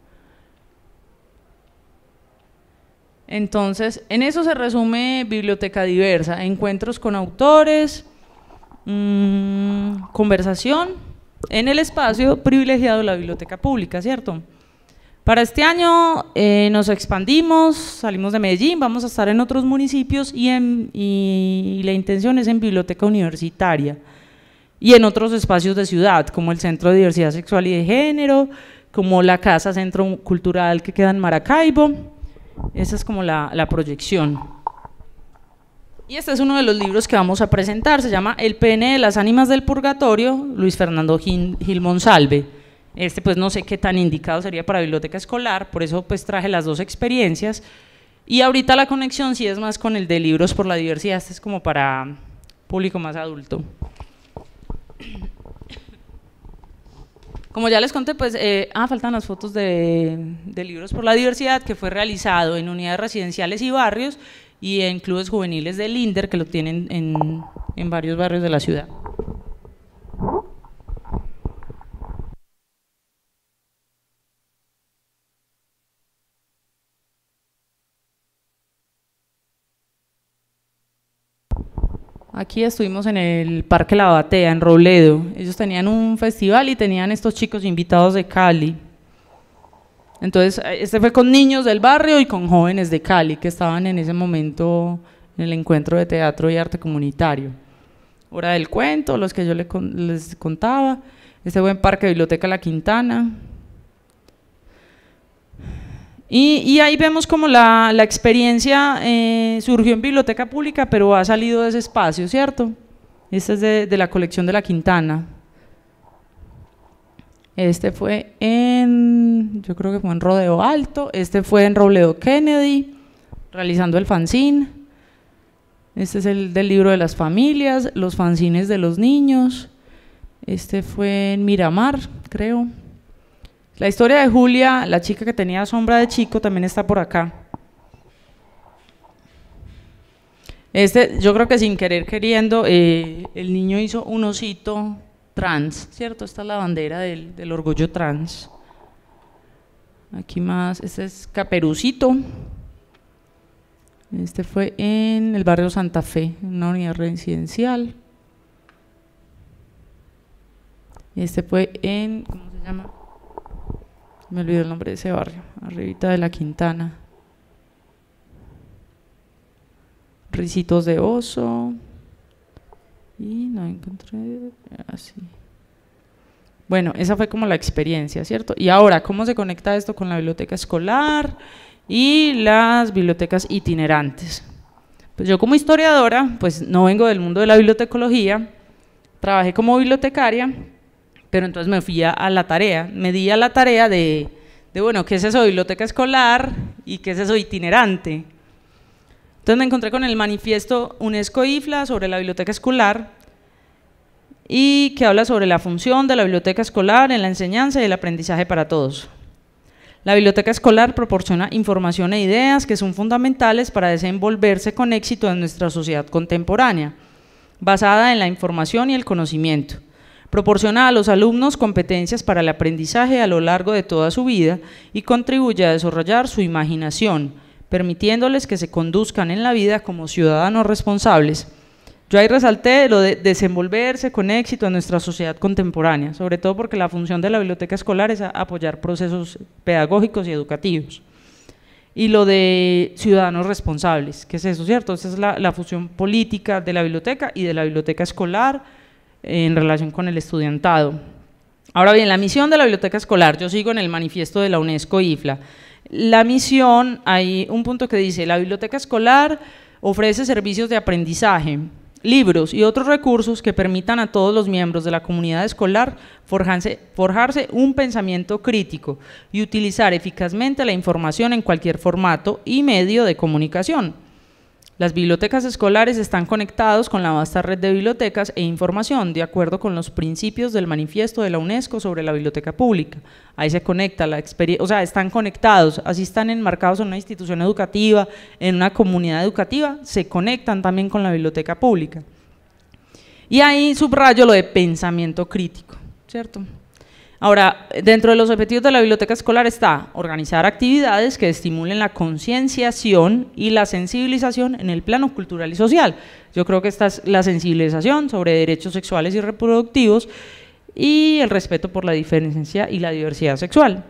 Entonces, en eso se resume Biblioteca Diversa, encuentros con autores, mm, conversación, en el espacio privilegiado de la biblioteca pública, ¿cierto? Para este año eh, nos expandimos, salimos de Medellín, vamos a estar en otros municipios y la intención es en biblioteca universitaria y en otros espacios de ciudad, como el Centro de Diversidad Sexual y de Género, como la Casa Centro Cultural que queda en Maracaibo, esa es como la, proyección. Y este es uno de los libros que vamos a presentar, se llama El pene de las ánimas del purgatorio, Luis Fernando Gil, Monsalve. Este pues no sé qué tan indicado sería para biblioteca escolar, por eso pues traje las dos experiencias. Y ahorita la conexión sí es más con el de libros por la diversidad, este es como para público más adulto. Como ya les conté, pues, eh, ah, faltan las fotos de, Libros por la Diversidad, que fue realizado en unidades residenciales y barrios y en clubes juveniles del INDER, que lo tienen en varios barrios de la ciudad. Aquí estuvimos en el Parque La Batea, en Robledo. Ellos tenían un festival y tenían estos chicos invitados de Cali. Entonces, este fue con niños del barrio y con jóvenes de Cali que estaban en ese momento en el encuentro de teatro y arte comunitario. Hora del cuento, los que yo les contaba. Este buen parque Biblioteca La Quintana, y, ahí vemos como la, experiencia eh, surgió en biblioteca pública, pero ha salido de ese espacio, ¿cierto? Este es de, de, la colección de la Quintana. Este fue en, yo creo que fue en Rodeo Alto, este fue en Robledo Kennedy, realizando el fanzine. Este es el del libro de las familias, los fanzines de los niños. Este fue en Miramar, creo, la historia de Julia, la chica que tenía sombra de chico, también está por acá. Este, yo creo que sin querer queriendo, eh, el niño hizo un osito trans, ¿cierto? Esta es la bandera del, del orgullo trans. Aquí más, este es Caperucito. Este fue en el barrio Santa Fe, en una unidad residencial. Este fue en, ¿cómo se llama? me olvidó el nombre de ese barrio, arribita de la Quintana. Ricitos de oso. Y no encontré así. Ah, bueno, esa fue como la experiencia, ¿cierto? Y ahora, ¿cómo se conecta esto con la biblioteca escolar y las bibliotecas itinerantes? Pues yo como historiadora, pues no vengo del mundo de la bibliotecología, trabajé como bibliotecaria pero entonces me fui a, la tarea, me di a la tarea de, bueno, ¿qué es eso biblioteca escolar y qué es eso itinerante? Entonces me encontré con el manifiesto UNESCO-IFLA sobre la biblioteca escolar y que habla sobre la función de la biblioteca escolar en la enseñanza y el aprendizaje para todos. La biblioteca escolar proporciona información e ideas que son fundamentales para desenvolverse con éxito en nuestra sociedad contemporánea, basada en la información y el conocimiento proporciona a los alumnos competencias para el aprendizaje a lo largo de toda su vida y contribuye a desarrollar su imaginación, permitiéndoles que se conduzcan en la vida como ciudadanos responsables. Yo ahí resalté lo de desenvolverse con éxito en nuestra sociedad contemporánea, sobre todo porque la función de la biblioteca escolar es apoyar procesos pedagógicos y educativos. Y lo de ciudadanos responsables, que es eso, ¿cierto? Esa es la, función política de la biblioteca y de la biblioteca escolar, en relación con el estudiantado. Ahora bien, la misión de la biblioteca escolar, yo sigo en el manifiesto de la UNESCO IFLA. La misión, hay un punto que dice, la biblioteca escolar ofrece servicios de aprendizaje, libros y otros recursos que permitan a todos los miembros de la comunidad escolar forjarse, forjarse, un pensamiento crítico y utilizar eficazmente la información en cualquier formato y medio de comunicación las bibliotecas escolares están conectados con la vasta red de bibliotecas e información, de acuerdo con los principios del manifiesto de la UNESCO sobre la biblioteca pública. Ahí se conecta la experiencia, o sea, están conectados, así están enmarcados en una institución educativa, en una comunidad educativa, se conectan también con la biblioteca pública. Y ahí subrayo lo de pensamiento crítico, ¿cierto? Ahora, dentro de los objetivos de la biblioteca escolar está organizar actividades que estimulen la concienciación y la sensibilización en el plano cultural y social. Yo creo que esta es la sensibilización sobre derechos sexuales y reproductivos y el respeto por la diferencia y la diversidad sexual.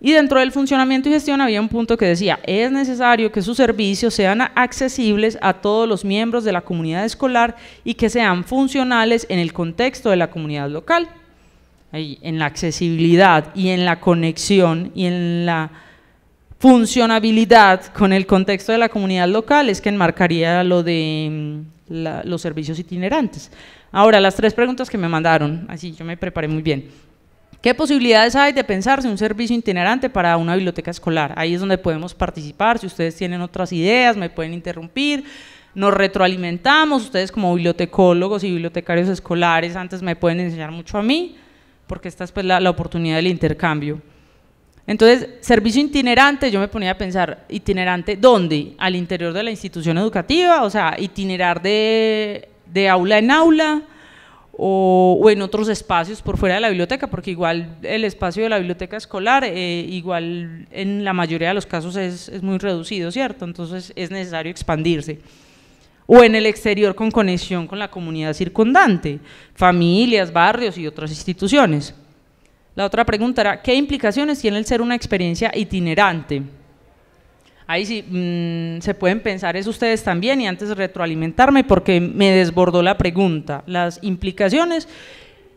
Y dentro del funcionamiento y gestión había un punto que decía, es necesario que sus servicios sean accesibles a todos los miembros de la comunidad escolar y que sean funcionales en el contexto de la comunidad local en la accesibilidad y en la conexión y en la funcionabilidad con el contexto de la comunidad local es que enmarcaría lo de mm, los servicios itinerantes. Ahora, las tres preguntas que me mandaron, así yo me preparé muy bien. ¿Qué posibilidades hay de pensarse un servicio itinerante para una biblioteca escolar? Ahí es donde podemos participar, si ustedes tienen otras ideas me pueden interrumpir, nos retroalimentamos, ustedes como bibliotecólogos y bibliotecarios escolares antes me pueden enseñar mucho a mí, porque esta es pues la, oportunidad del intercambio. Entonces, servicio itinerante, yo me ponía a pensar, itinerante, ¿dónde? Al interior de la institución educativa, o sea, itinerar de, aula en aula o, en otros espacios por fuera de la biblioteca, porque igual el espacio de la biblioteca escolar, eh, igual en la mayoría de los casos es, es muy reducido, ¿cierto? Entonces es necesario expandirse o en el exterior con conexión con la comunidad circundante, familias, barrios y otras instituciones. La otra pregunta era, ¿qué implicaciones tiene el ser una experiencia itinerante? Ahí sí, mm, se pueden pensar eso ustedes también y antes retroalimentarme porque me desbordó la pregunta. Las implicaciones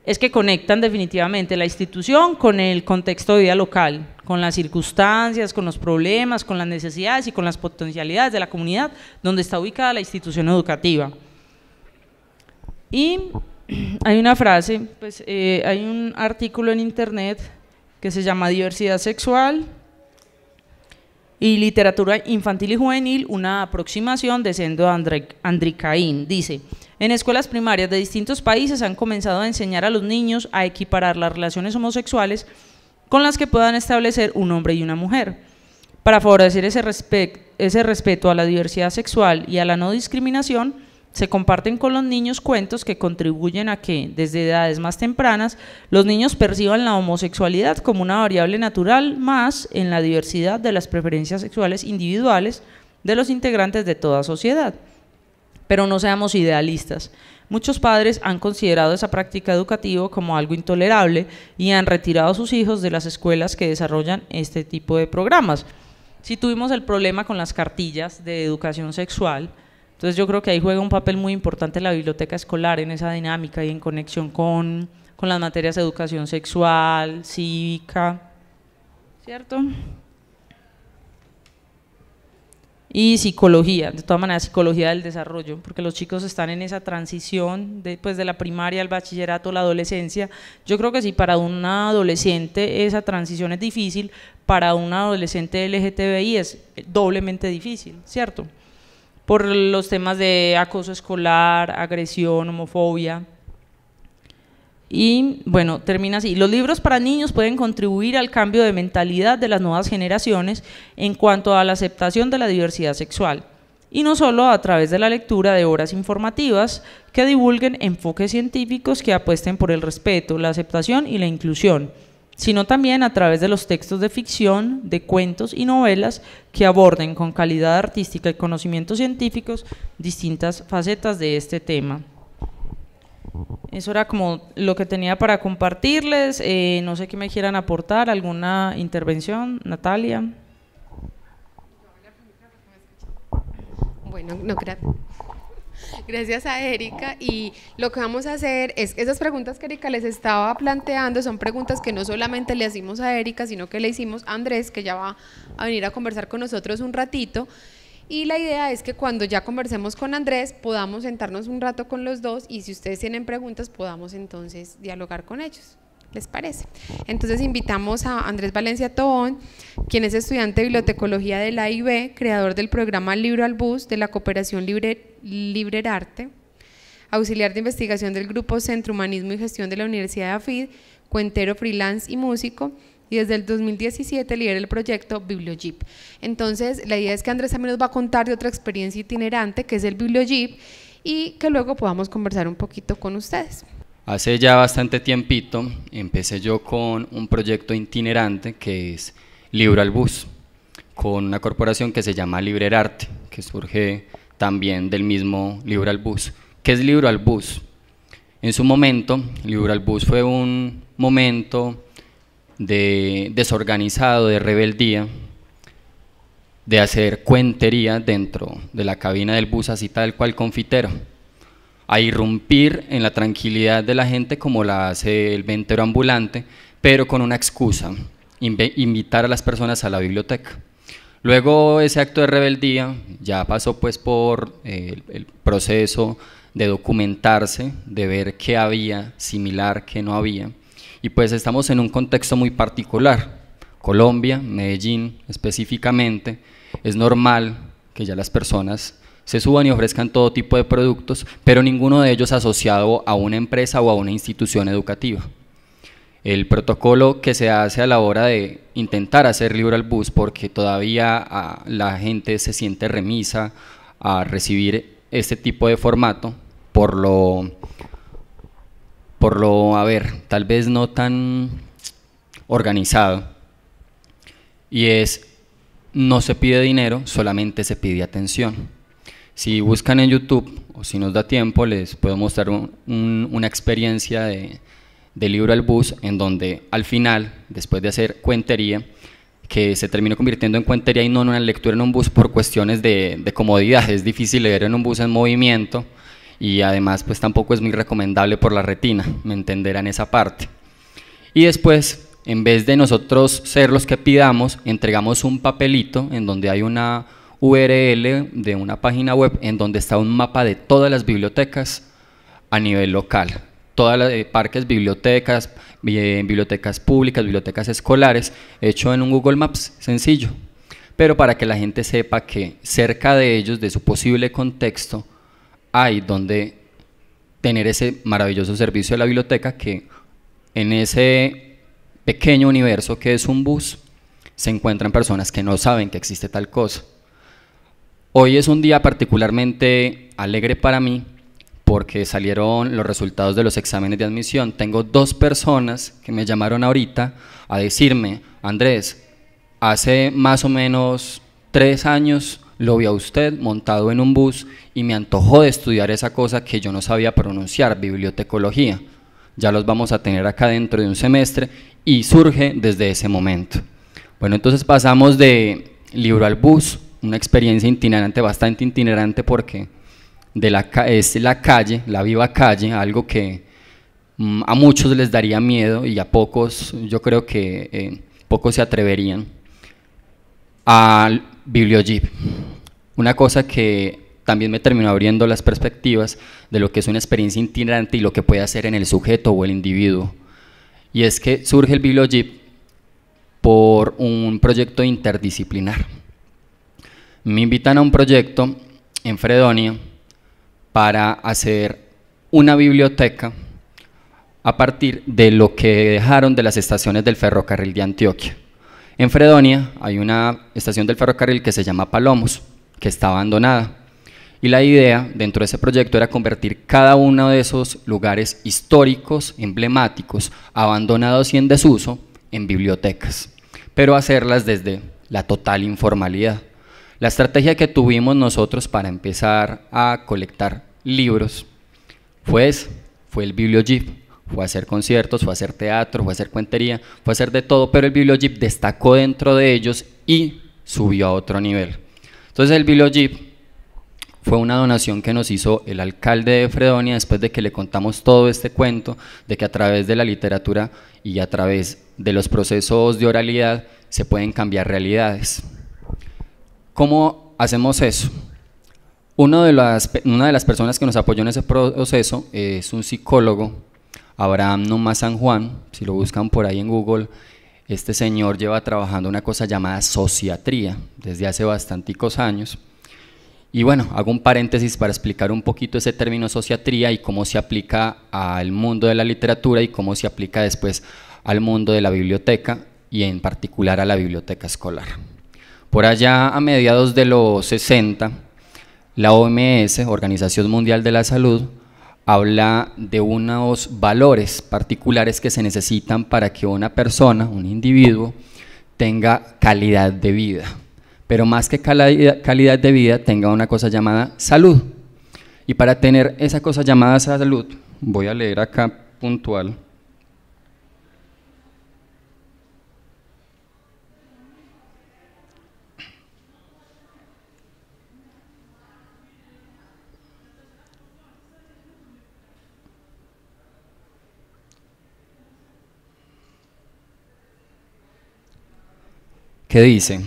es que conectan definitivamente la institución con el contexto de vida local, con las circunstancias, con los problemas, con las necesidades y con las potencialidades de la comunidad donde está ubicada la institución educativa. Y hay una frase, pues, eh, hay un artículo en internet que se llama diversidad sexual, y literatura infantil y juvenil, una aproximación de Sendo Andre, Dice, en escuelas primarias de distintos países han comenzado a enseñar a los niños a equiparar las relaciones homosexuales con las que puedan establecer un hombre y una mujer. Para favorecer ese respeto a la diversidad sexual y a la no discriminación, se comparten con los niños cuentos que contribuyen a que, desde edades más tempranas, los niños perciban la homosexualidad como una variable natural más en la diversidad de las preferencias sexuales individuales de los integrantes de toda sociedad. Pero no seamos idealistas. Muchos padres han considerado esa práctica educativa como algo intolerable y han retirado a sus hijos de las escuelas que desarrollan este tipo de programas. Si tuvimos el problema con las cartillas de educación sexual, entonces yo creo que ahí juega un papel muy importante la biblioteca escolar en esa dinámica y en conexión con, las materias de educación sexual, cívica, ¿cierto? y psicología, de todas maneras psicología del desarrollo, porque los chicos están en esa transición después de la primaria al bachillerato, la adolescencia. Yo creo que si para un adolescente esa transición es difícil, para un adolescente LGTBI es doblemente difícil, ¿cierto? por los temas de acoso escolar, agresión, homofobia. Y bueno, termina así. Los libros para niños pueden contribuir al cambio de mentalidad de las nuevas generaciones en cuanto a la aceptación de la diversidad sexual. Y no solo a través de la lectura de obras informativas que divulguen enfoques científicos que apuesten por el respeto, la aceptación y la inclusión sino también a través de los textos de ficción, de cuentos y novelas que aborden con calidad artística y conocimientos científicos distintas facetas de este tema. Eso era como lo que tenía para compartirles. Eh, no sé qué me quieran aportar, alguna intervención, Natalia. Bueno, no, creo… Gracias a Erika. Y lo que vamos a hacer es, esas preguntas que Erika les estaba planteando son preguntas que no solamente le hicimos a Erika, sino que le hicimos a Andrés, que ya va a venir a conversar con nosotros un ratito. Y la idea es que cuando ya conversemos con Andrés podamos sentarnos un rato con los dos y si ustedes tienen preguntas podamos entonces dialogar con ellos. ¿Les parece? Entonces invitamos a Andrés Valencia Tobón, quien es estudiante de bibliotecología de la IB, creador del programa Libro al Bus de la Cooperación Libre Librerarte, auxiliar de investigación del Grupo Centro Humanismo y Gestión de la Universidad de AFID, cuentero freelance y músico, y desde el 2017 lidera el proyecto Bibliojip. Entonces, la idea es que Andrés también nos va a contar de otra experiencia itinerante, que es el Bibliojip, y que luego podamos conversar un poquito con ustedes. Hace ya bastante tiempito empecé yo con un proyecto itinerante que es Libro al Bus, con una corporación que se llama Librerarte, que surge también del mismo Libro al Bus. ¿Qué es Libro al Bus? En su momento, Libro al Bus fue un momento de desorganizado, de rebeldía, de hacer cuentería dentro de la cabina del bus, así tal cual confitero, a irrumpir en la tranquilidad de la gente como la hace el ventero ambulante, pero con una excusa, invitar a las personas a la biblioteca. Luego ese acto de rebeldía ya pasó pues por eh, el, el proceso de documentarse, de ver qué había similar, qué no había. Y pues estamos en un contexto muy particular. Colombia, Medellín específicamente, es normal que ya las personas se suban y ofrezcan todo tipo de productos, pero ninguno de ellos asociado a una empresa o a una institución educativa el protocolo que se hace a la hora de intentar hacer libre al bus, porque todavía ah, la gente se siente remisa a recibir este tipo de formato, por lo, por lo, a ver, tal vez no tan organizado, y es, no se pide dinero, solamente se pide atención. Si buscan en YouTube, o si nos da tiempo, les puedo mostrar una experiencia de del libro al bus, en donde al final, después de hacer cuentería, que se terminó convirtiendo en cuentería y no en lectura en un bus por cuestiones de, de comodidad. Es difícil leer en un bus en movimiento y además pues tampoco es muy recomendable por la retina, me entenderán esa parte. Y después, en vez de nosotros ser los que pidamos, entregamos un papelito en donde hay una URL de una página web en donde está un mapa de todas las bibliotecas a nivel local todas las parques, bibliotecas, eh, bibliotecas públicas, bibliotecas escolares, hecho en un Google Maps sencillo, pero para que la gente sepa que cerca de ellos, de su posible contexto, hay donde tener ese maravilloso servicio de la biblioteca que en ese pequeño universo que es un bus, se encuentran personas que no saben que existe tal cosa. Hoy es un día particularmente alegre para mí porque salieron los resultados de los exámenes de admisión. Tengo dos personas que me llamaron ahorita a decirme, Andrés, hace más o menos tres años lo vi a usted montado en un bus y me antojó de estudiar esa cosa que yo no sabía pronunciar, bibliotecología. Ya los vamos a tener acá dentro de un semestre y surge desde ese momento. Bueno, entonces pasamos de libro al bus, una experiencia itinerante, bastante itinerante porque de la, es la calle, la viva calle, algo que mm, a muchos les daría miedo y a pocos, yo creo que eh, pocos se atreverían al bibliogip Una cosa que también me terminó abriendo las perspectivas de lo que es una experiencia itinerante y lo que puede hacer en el sujeto o el individuo. Y es que surge el bibliogip por un proyecto interdisciplinar. Me invitan a un proyecto en Fredonia para hacer una biblioteca a partir de lo que dejaron de las estaciones del ferrocarril de Antioquia. En Fredonia hay una estación del ferrocarril que se llama Palomos, que está abandonada. Y la idea dentro de ese proyecto era convertir cada uno de esos lugares históricos, emblemáticos, abandonados y en desuso, en bibliotecas, pero hacerlas desde la total informalidad. La estrategia que tuvimos nosotros para empezar a colectar libros fue fue el bibliogip, fue hacer conciertos, fue hacer teatro, fue hacer cuentería, fue hacer de todo, pero el bibliogip destacó dentro de ellos y subió a otro nivel. Entonces el bibliogip fue una donación que nos hizo el alcalde de Fredonia después de que le contamos todo este cuento de que a través de la literatura y a través de los procesos de oralidad se pueden cambiar realidades. ¿Cómo hacemos eso? Una de, las, personas que nos apoyó en ese proceso es un psicólogo, Abraham Numa San Juan, si lo buscan por ahí en Google, este señor lleva trabajando una cosa llamada sociatría desde hace bastanticos años. Y bueno, hago un paréntesis para explicar un poquito ese término sociatría y cómo se aplica al mundo de la literatura y cómo se aplica después al mundo de la biblioteca y en particular a la biblioteca escolar. Por allá a mediados de los 60, la OMS, Organización Mundial de la Salud, habla de unos valores particulares que se necesitan para que una persona, un individuo, tenga calidad de vida. Pero más que calidad, de vida, tenga una cosa llamada salud. Y para tener esa cosa llamada salud, voy a leer acá puntual. que dice,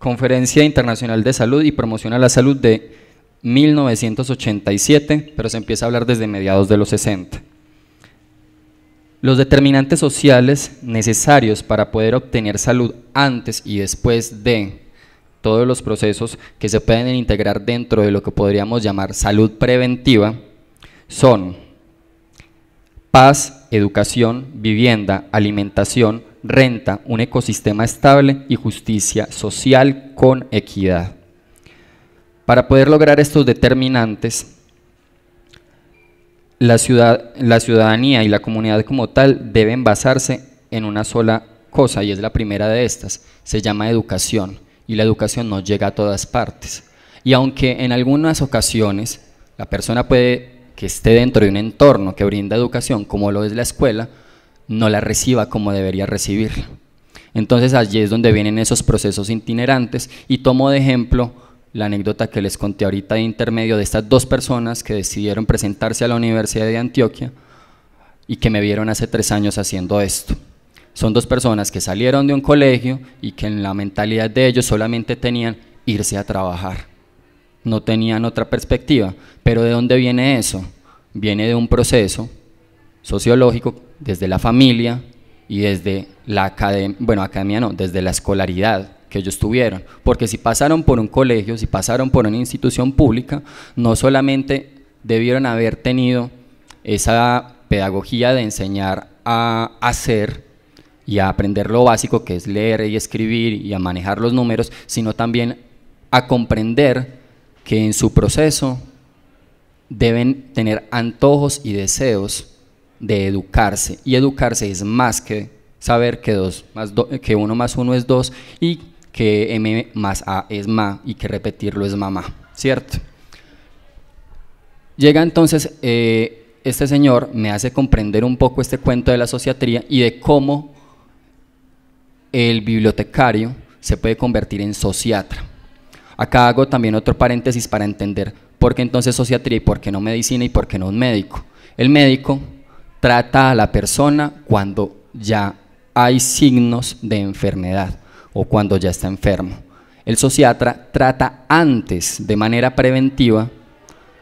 Conferencia Internacional de Salud y Promoción a la Salud de 1987, pero se empieza a hablar desde mediados de los 60. Los determinantes sociales necesarios para poder obtener salud antes y después de todos los procesos que se pueden integrar dentro de lo que podríamos llamar salud preventiva son paz, educación, vivienda, alimentación, renta, un ecosistema estable y justicia social con equidad. Para poder lograr estos determinantes, la, la ciudadanía y la comunidad como tal deben basarse en una sola cosa, y es la primera de estas, se llama educación, y la educación no llega a todas partes. Y aunque en algunas ocasiones la persona puede que esté dentro de un entorno que brinda educación, como lo es la escuela, no la reciba como debería recibirla. Entonces allí es donde vienen esos procesos itinerantes y tomo de ejemplo la anécdota que les conté ahorita de intermedio de estas dos personas que decidieron presentarse a la Universidad de Antioquia y que me vieron hace tres años haciendo esto. Son dos personas que salieron de un colegio y que en la mentalidad de ellos solamente tenían irse a trabajar. No tenían otra perspectiva. Pero ¿de dónde viene eso? Viene de un proceso sociológico desde la familia y desde la academia, bueno, academia no, desde la escolaridad que ellos tuvieron. Porque si pasaron por un colegio, si pasaron por una institución pública, no solamente debieron haber tenido esa pedagogía de enseñar a hacer y a aprender lo básico que es leer y escribir y a manejar los números, sino también a comprender que en su proceso deben tener antojos y deseos de educarse. Y educarse es más que saber que, dos más que uno más uno es dos y que M más A es ma y que repetirlo es mamá, ¿cierto? Llega entonces eh, este señor, me hace comprender un poco este cuento de la sociatría y de cómo el bibliotecario se puede convertir en sociatra. Acá hago también otro paréntesis para entender por qué entonces sociatría y por qué no medicina y por qué no un médico. El médico trata a la persona cuando ya hay signos de enfermedad o cuando ya está enfermo. El sociatra trata antes de manera preventiva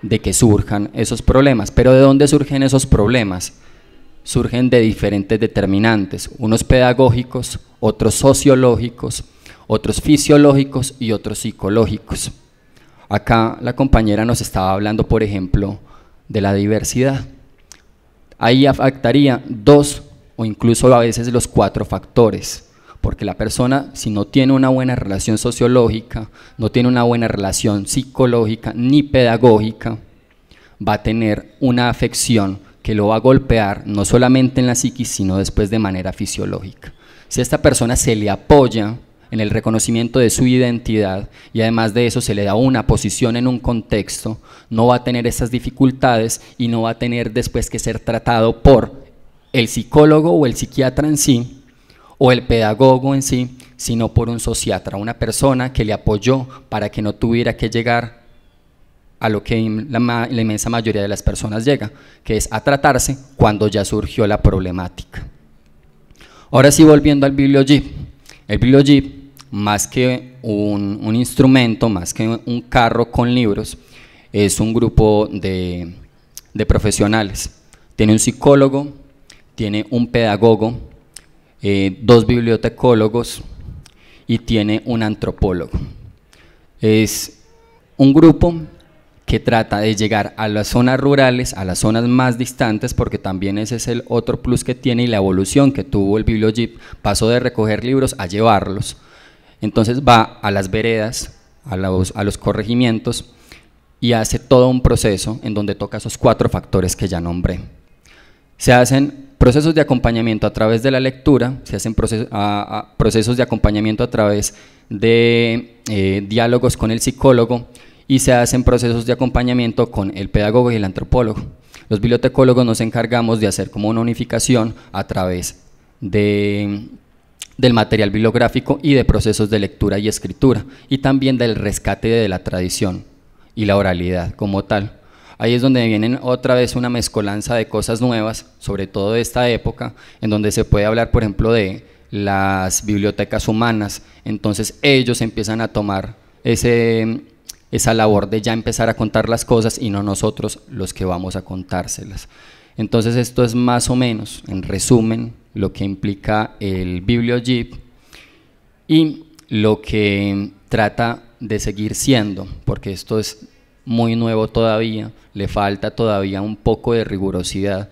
de que surjan esos problemas. Pero ¿de dónde surgen esos problemas? Surgen de diferentes determinantes, unos pedagógicos, otros sociológicos, otros fisiológicos y otros psicológicos. Acá la compañera nos estaba hablando, por ejemplo, de la diversidad ahí afectaría dos o incluso a veces los cuatro factores, porque la persona si no tiene una buena relación sociológica, no tiene una buena relación psicológica ni pedagógica, va a tener una afección que lo va a golpear no solamente en la psiquis, sino después de manera fisiológica. Si esta persona se le apoya en el reconocimiento de su identidad y además de eso se le da una posición en un contexto, no va a tener esas dificultades y no va a tener después que ser tratado por el psicólogo o el psiquiatra en sí o el pedagogo en sí, sino por un sociatra, una persona que le apoyó para que no tuviera que llegar a lo que la, inmensa mayoría de las personas llega, que es a tratarse cuando ya surgió la problemática. Ahora sí, volviendo al bibliogip. El bibliogip más que un, instrumento, más que un carro con libros, es un grupo de, profesionales. Tiene un psicólogo, tiene un pedagogo, eh, dos bibliotecólogos y tiene un antropólogo. Es un grupo que trata de llegar a las zonas rurales, a las zonas más distantes, porque también ese es el otro plus que tiene y la evolución que tuvo el jeep, pasó de recoger libros a llevarlos entonces va a las veredas, a los, corregimientos y hace todo un proceso en donde toca esos cuatro factores que ya nombré. Se hacen procesos de acompañamiento a través de la lectura, se hacen procesos, de acompañamiento a través de eh, diálogos con el psicólogo y se hacen procesos de acompañamiento con el pedagogo y el antropólogo. Los bibliotecólogos nos encargamos de hacer como una unificación a través de del material bibliográfico y de procesos de lectura y escritura, y también del rescate de la tradición y la oralidad como tal. Ahí es donde vienen otra vez una mezcolanza de cosas nuevas, sobre todo de esta época, en donde se puede hablar, por ejemplo, de las bibliotecas humanas. Entonces ellos empiezan a tomar ese, esa labor de ya empezar a contar las cosas y no nosotros los que vamos a contárselas. Entonces esto es más o menos, en resumen, lo que implica el Jeep y lo que trata de seguir siendo, porque esto es muy nuevo todavía, le falta todavía un poco de rigurosidad,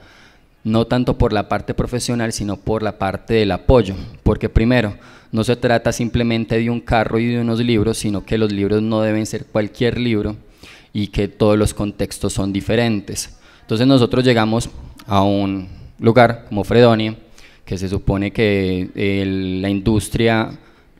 no tanto por la parte profesional, sino por la parte del apoyo, porque primero, no se trata simplemente de un carro y de unos libros, sino que los libros no deben ser cualquier libro y que todos los contextos son diferentes. Entonces nosotros llegamos a un lugar como Fredonia, que se supone que la industria,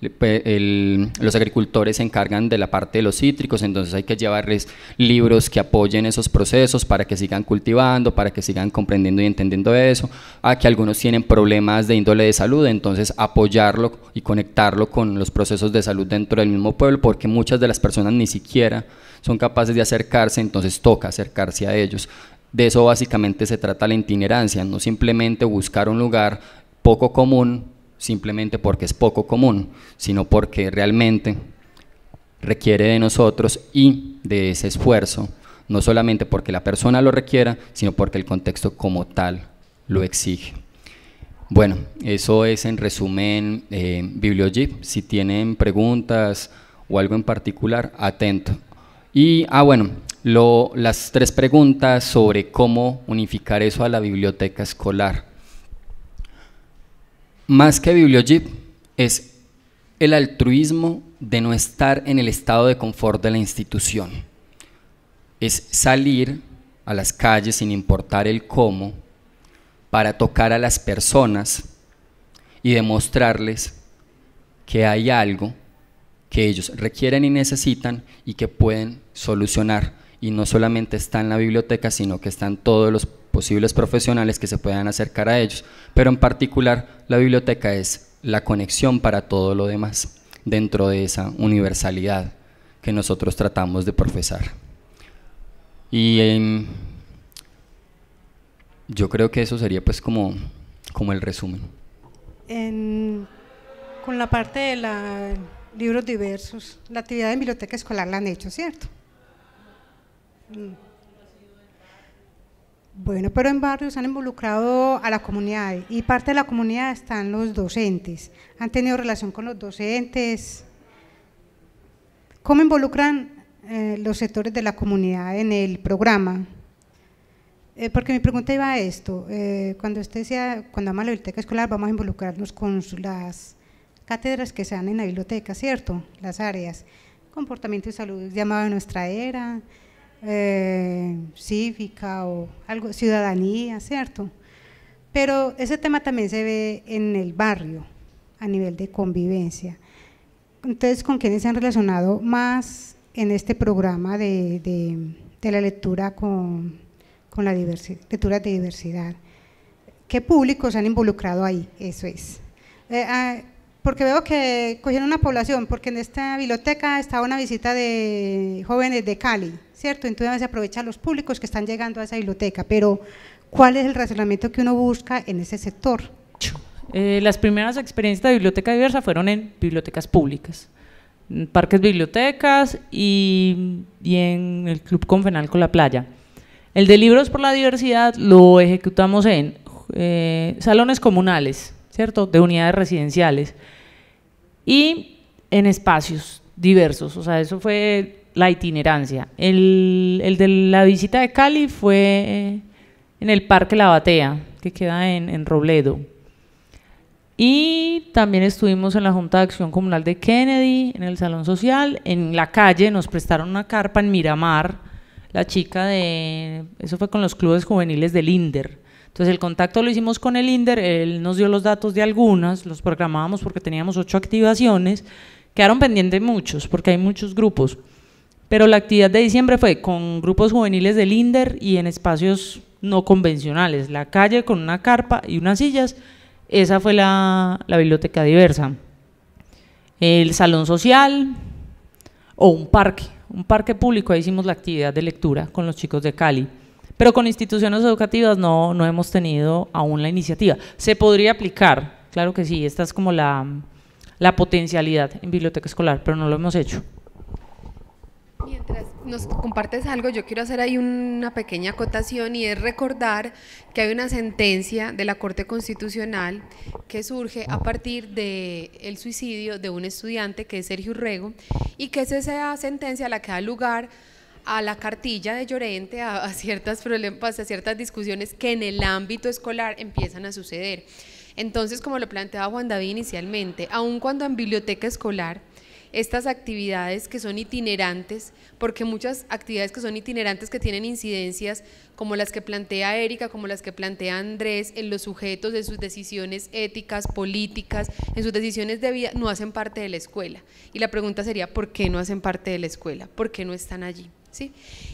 los agricultores se encargan de la parte de los cítricos, entonces hay que llevarles libros que apoyen esos procesos para que sigan cultivando, para que sigan comprendiendo y entendiendo eso, a que algunos tienen problemas de índole de salud, entonces apoyarlo y conectarlo con los procesos de salud dentro del mismo pueblo, porque muchas de las personas ni siquiera son capaces de acercarse, entonces toca acercarse a ellos. De eso básicamente se trata la itinerancia, no simplemente buscar un lugar poco común simplemente porque es poco común, sino porque realmente requiere de nosotros y de ese esfuerzo, no solamente porque la persona lo requiera, sino porque el contexto como tal lo exige. Bueno, eso es en resumen eh, Bibliogip. Si tienen preguntas o algo en particular, atento. Y, ah, bueno, las tres preguntas sobre cómo unificar eso a la biblioteca escolar. Más que bibliogip, es el altruismo de no estar en el estado de confort de la institución. Es salir a las calles sin importar el cómo para tocar a las personas y demostrarles que hay algo que ellos requieren y necesitan y que pueden solucionar y no solamente está en la biblioteca, sino que están todos los posibles profesionales que se puedan acercar a ellos. Pero en particular la biblioteca es la conexión para todo lo demás dentro de esa universalidad que nosotros tratamos de profesar. Y em, yo creo que eso sería pues como, como el resumen. con la parte de la, libros diversos, la actividad de biblioteca escolar la han hecho, ¿cierto? Bueno, pero en barrios han involucrado a la comunidad y parte de la comunidad están los docentes. ¿Han tenido relación con los docentes? ¿Cómo involucran eh, los sectores de la comunidad en el programa? Eh, porque mi pregunta iba a esto. Eh, cuando usted decía, cuando a la biblioteca escolar, vamos a involucrarnos con las cátedras que se dan en la biblioteca, ¿cierto? Las áreas. Comportamiento y salud llamado de nuestra era, eh, cívica o algo, ciudadanía, ¿cierto? Pero ese tema también se ve en el barrio, a nivel de convivencia. Entonces, ¿con quiénes se han relacionado más en este programa de, de, la lectura con, con la diversidad, lectura de diversidad? ¿Qué públicos han involucrado ahí? Eso es. Eh, ah, porque veo que cogieron una población, porque en esta biblioteca estaba una visita de jóvenes de Cali, ¿cierto? Entonces se aprovechan los públicos que están llegando a esa biblioteca, pero ¿cuál es el razonamiento que uno busca en ese sector? Eh, las primeras experiencias de biblioteca diversa fueron en bibliotecas públicas, en parques bibliotecas y, en el Club Confenal con la Playa. El de Libros por la Diversidad lo ejecutamos en eh, salones comunales, ¿cierto? De unidades residenciales y en espacios diversos. O sea, eso fue la itinerancia. El, de la visita de Cali fue en el Parque La Batea, que queda en, en Robledo. Y también estuvimos en la Junta de Acción Comunal de Kennedy, en el Salón Social, en la calle, nos prestaron una carpa en Miramar, la chica de, eso fue con los clubes juveniles del INDER. Entonces el contacto lo hicimos con el INDER, él nos dio los datos de algunas, los programábamos porque teníamos ocho activaciones, quedaron pendientes muchos porque hay muchos grupos, pero la actividad de diciembre fue con grupos juveniles del INDER y en espacios no convencionales, la calle con una carpa y unas sillas, esa fue la, la biblioteca diversa. El salón social o un parque, un parque público, ahí hicimos la actividad de lectura con los chicos de Cali. Pero con instituciones educativas no, no hemos tenido aún la iniciativa. Se podría aplicar, claro que sí, esta es como la, la potencialidad en biblioteca escolar, pero no lo hemos hecho. Mientras nos compartes algo, yo quiero hacer ahí una pequeña acotación y es recordar que hay una sentencia de la Corte Constitucional que surge a partir del suicidio de un estudiante que es Sergio Urrego y que es esa sentencia la que da lugar a la cartilla de Llorente, a, ciertas ciertas discusiones que en el ámbito escolar empiezan a suceder. Entonces, como lo planteaba Juan David inicialmente, aun cuando en biblioteca escolar estas actividades que son itinerantes, porque muchas actividades que son itinerantes que tienen incidencias como las que plantea Erika, como las que plantea Andrés, en los sujetos de sus decisiones éticas, políticas, en sus decisiones de vida, no hacen parte de la escuela. Y la pregunta sería, ¿por qué no hacen parte de la escuela? ¿Por qué no están allí?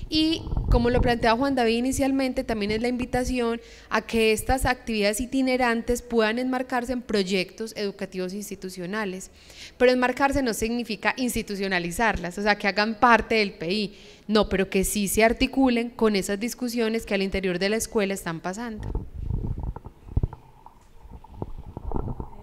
Y como lo planteaba Juan David inicialmente, también es la invitación a que estas actividades itinerantes puedan enmarcarse en proyectos educativos institucionales. Pero enmarcarse no significa institucionalizarlas, o sea, que hagan parte del PI, no, pero que sí se articulen con esas discusiones que al interior de la escuela están pasando.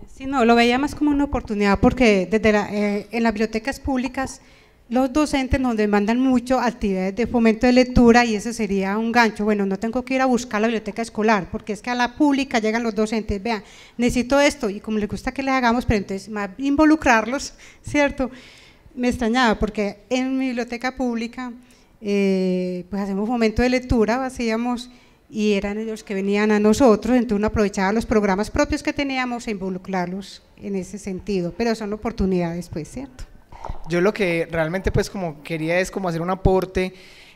Sí, no, lo veía más como una oportunidad porque desde eh, en las bibliotecas públicas los docentes nos demandan mucho actividades de fomento de lectura y ese sería un gancho. Bueno, no tengo que ir a buscar la biblioteca escolar, porque es que a la pública llegan los docentes, vean, necesito esto, y como les gusta que les hagamos, pero entonces más involucrarlos, ¿cierto? Me extrañaba, porque en mi biblioteca pública, eh, pues hacemos fomento de lectura, hacíamos y eran ellos que venían a nosotros, entonces uno aprovechaba los programas propios que teníamos e involucrarlos en ese sentido, pero son oportunidades, pues, ¿cierto? Yo lo que realmente pues como quería es como hacer un aporte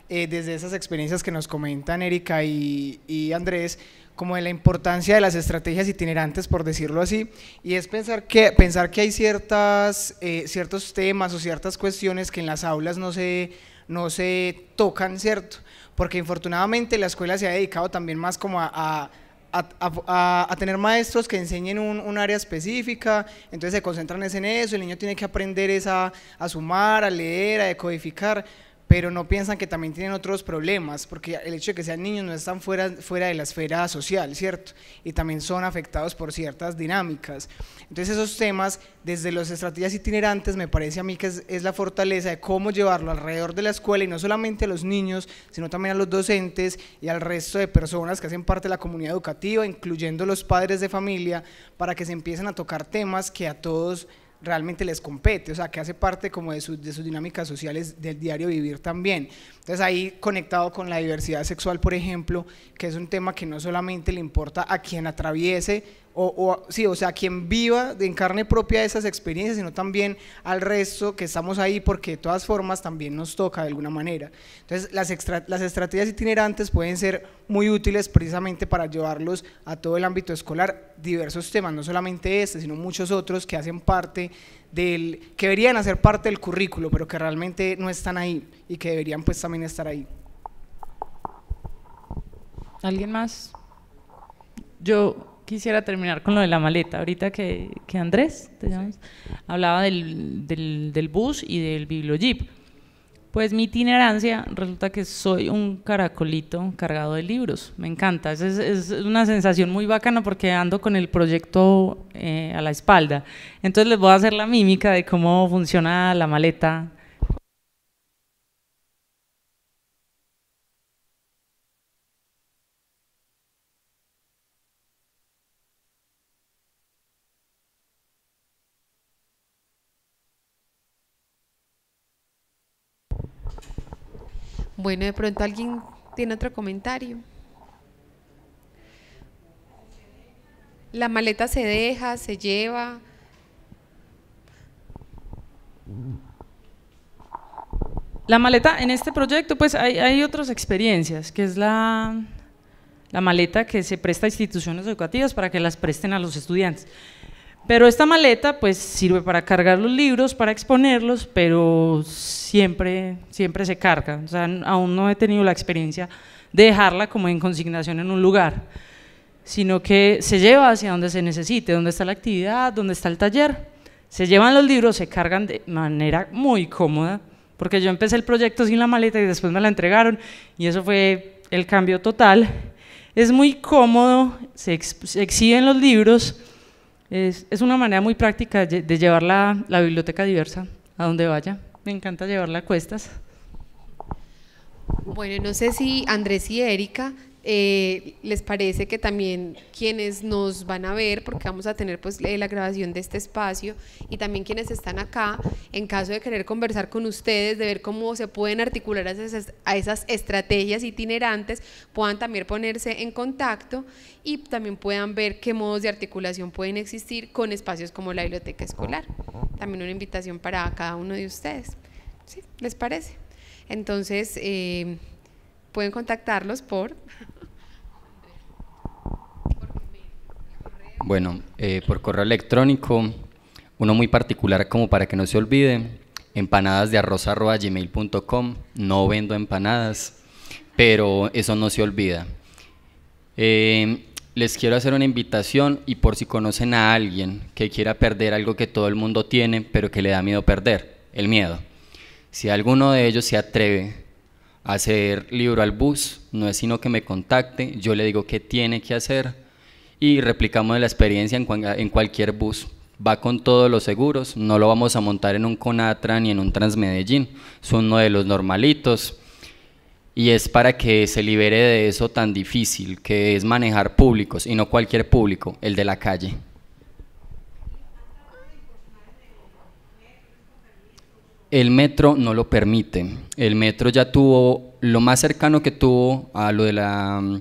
eh, desde esas experiencias que nos comentan Erika y, Andrés, como de la importancia de las estrategias itinerantes, por decirlo así, y es pensar que, pensar que hay ciertas, eh, ciertos temas o ciertas cuestiones que en las aulas no se, no se tocan, ¿cierto? Porque infortunadamente la escuela se ha dedicado también más como a a, tener maestros que enseñen un, área específica, entonces se concentran en eso, el niño tiene que aprender esa, a sumar, a leer, a decodificar, pero no piensan que también tienen otros problemas, porque el hecho de que sean niños no están fuera, fuera de la esfera social, ¿cierto? Y también son afectados por ciertas dinámicas. Entonces esos temas, desde las estrategias itinerantes, me parece a mí que es, es la fortaleza de cómo llevarlo alrededor de la escuela y no solamente a los niños, sino también a los docentes y al resto de personas que hacen parte de la comunidad educativa, incluyendo los padres de familia, para que se empiecen a tocar temas que a todos realmente les compete, o sea, que hace parte como de, de sus dinámicas sociales del diario vivir también. Entonces ahí conectado con la diversidad sexual, por ejemplo, que es un tema que no solamente le importa a quien atraviese o, sí, o sea, quien viva en carne propia esas experiencias, sino también al resto que estamos ahí, porque de todas formas también nos toca de alguna manera. Entonces, las, las estrategias itinerantes pueden ser muy útiles precisamente para llevarlos a todo el ámbito escolar, diversos temas, no solamente este, sino muchos otros que hacen parte del, que deberían hacer parte del currículo, pero que realmente no están ahí y que deberían pues también estar ahí. ¿Alguien más? Yo quisiera terminar con lo de la maleta. Ahorita que, Andrés hablaba del, bus y del bibliogip, Pues mi itinerancia resulta que soy un caracolito cargado de libros. Me encanta. Es, una sensación muy bacana porque ando con el proyecto eh, a la espalda. Entonces les voy a hacer la mímica de cómo funciona la maleta Bueno, de pronto alguien tiene otro comentario. La maleta se deja, se lleva. La maleta, en este proyecto, pues hay, otras experiencias, que es la maleta que se presta a instituciones educativas para que las presten a los estudiantes. Pero esta maleta pues sirve para cargar los libros, para exponerlos, pero siempre, siempre se carga. O sea, aún no he tenido la experiencia de dejarla como en consignación en un lugar, sino que se lleva hacia donde se necesite, donde está la actividad, donde está el taller. Se llevan los libros, se cargan de manera muy cómoda, porque yo empecé el proyecto sin la maleta y después me la entregaron y eso fue el cambio total. Es muy cómodo, se exhiben los libros es, una manera muy práctica de llevar la, la biblioteca diversa a donde vaya. Me encanta llevarla a cuestas. Bueno, no sé si Andrés y Erika eh, les parece que también quienes nos van a ver, porque vamos a tener pues eh, la grabación de este espacio y también quienes están acá, en caso de querer conversar con ustedes, de ver cómo se pueden articular a esas, estrategias itinerantes, puedan también ponerse en contacto y también puedan ver qué modos de articulación pueden existir con espacios como la biblioteca escolar. También una invitación para cada uno de ustedes. ¿Sí? ¿Les parece? Entonces, eh, pueden contactarlos por... Bueno, eh, por correo electrónico, uno muy particular como para que no se olvide, empanadas de arroz gmail.com, no vendo empanadas, pero eso no se olvida. Em, les quiero hacer una invitación y por si conocen a alguien que quiera perder algo que todo el mundo tiene, pero que le da miedo perder, el miedo. Si alguno de ellos se atreve a hacer libro al bus, no es sino que me contacte, yo le digo qué tiene que hacer y replicamos la experiencia en, cualquier bus va con todos los seguros, no lo vamos a montar en un Conatra ni en un Transmedellín, es uno de los normalitos y es para que se libere de eso tan difícil que es manejar públicos y no cualquier público, el de la calle. El metro no lo permite, el metro ya tuvo lo más cercano que tuvo a lo de la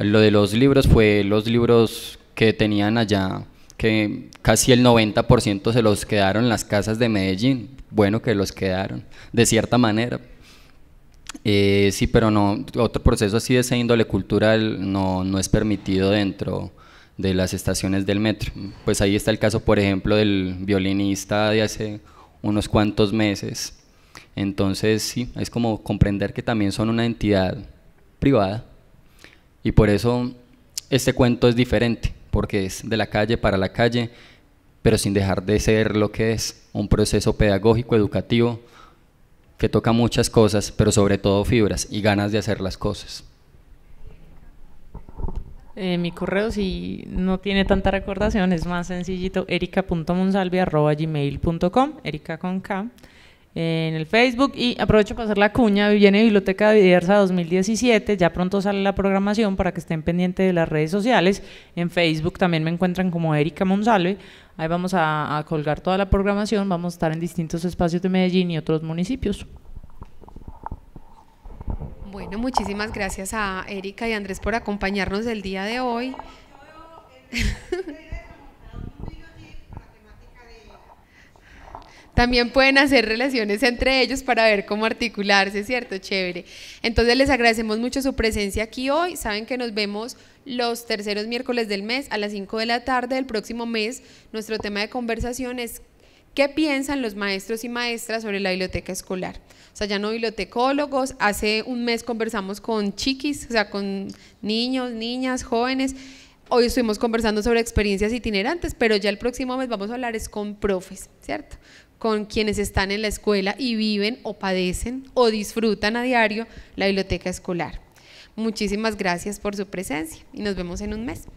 lo de los libros fue los libros que tenían allá, que casi el 90% se los quedaron las casas de Medellín. Bueno que los quedaron, de cierta manera. Eh, sí, pero no, otro proceso así de esa índole cultural no, no es permitido dentro de las estaciones del metro. Pues ahí está el caso, por ejemplo, del violinista de hace unos cuantos meses. Entonces, sí, es como comprender que también son una entidad privada. Y por eso este cuento es diferente, porque es de la calle para la calle, pero sin dejar de ser lo que es, un proceso pedagógico, educativo, que toca muchas cosas, pero sobre todo fibras y ganas de hacer las cosas. Eh, mi correo si no tiene tanta recordación es más sencillito erica con K en el Facebook y aprovecho para hacer la cuña, viene Biblioteca Diversa 2017, ya pronto sale la programación para que estén pendientes de las redes sociales, en Facebook también me encuentran como Erika Monsalve, ahí vamos a, a colgar toda la programación, vamos a estar en distintos espacios de Medellín y otros municipios. Bueno, muchísimas gracias a Erika y Andrés por acompañarnos el día de hoy. También pueden hacer relaciones entre ellos para ver cómo articularse, ¿cierto? Chévere. Entonces les agradecemos mucho su presencia aquí hoy. Saben que nos vemos los terceros miércoles del mes a las 5 de la tarde del próximo mes. Nuestro tema de conversación es ¿Qué piensan los maestros y maestras sobre la biblioteca escolar? O sea, ya no bibliotecólogos, hace un mes conversamos con chiquis, o sea, con niños, niñas, jóvenes. Hoy estuvimos conversando sobre experiencias itinerantes, pero ya el próximo mes vamos a hablar es con profes, ¿cierto? con quienes están en la escuela y viven o padecen o disfrutan a diario la biblioteca escolar. Muchísimas gracias por su presencia y nos vemos en un mes.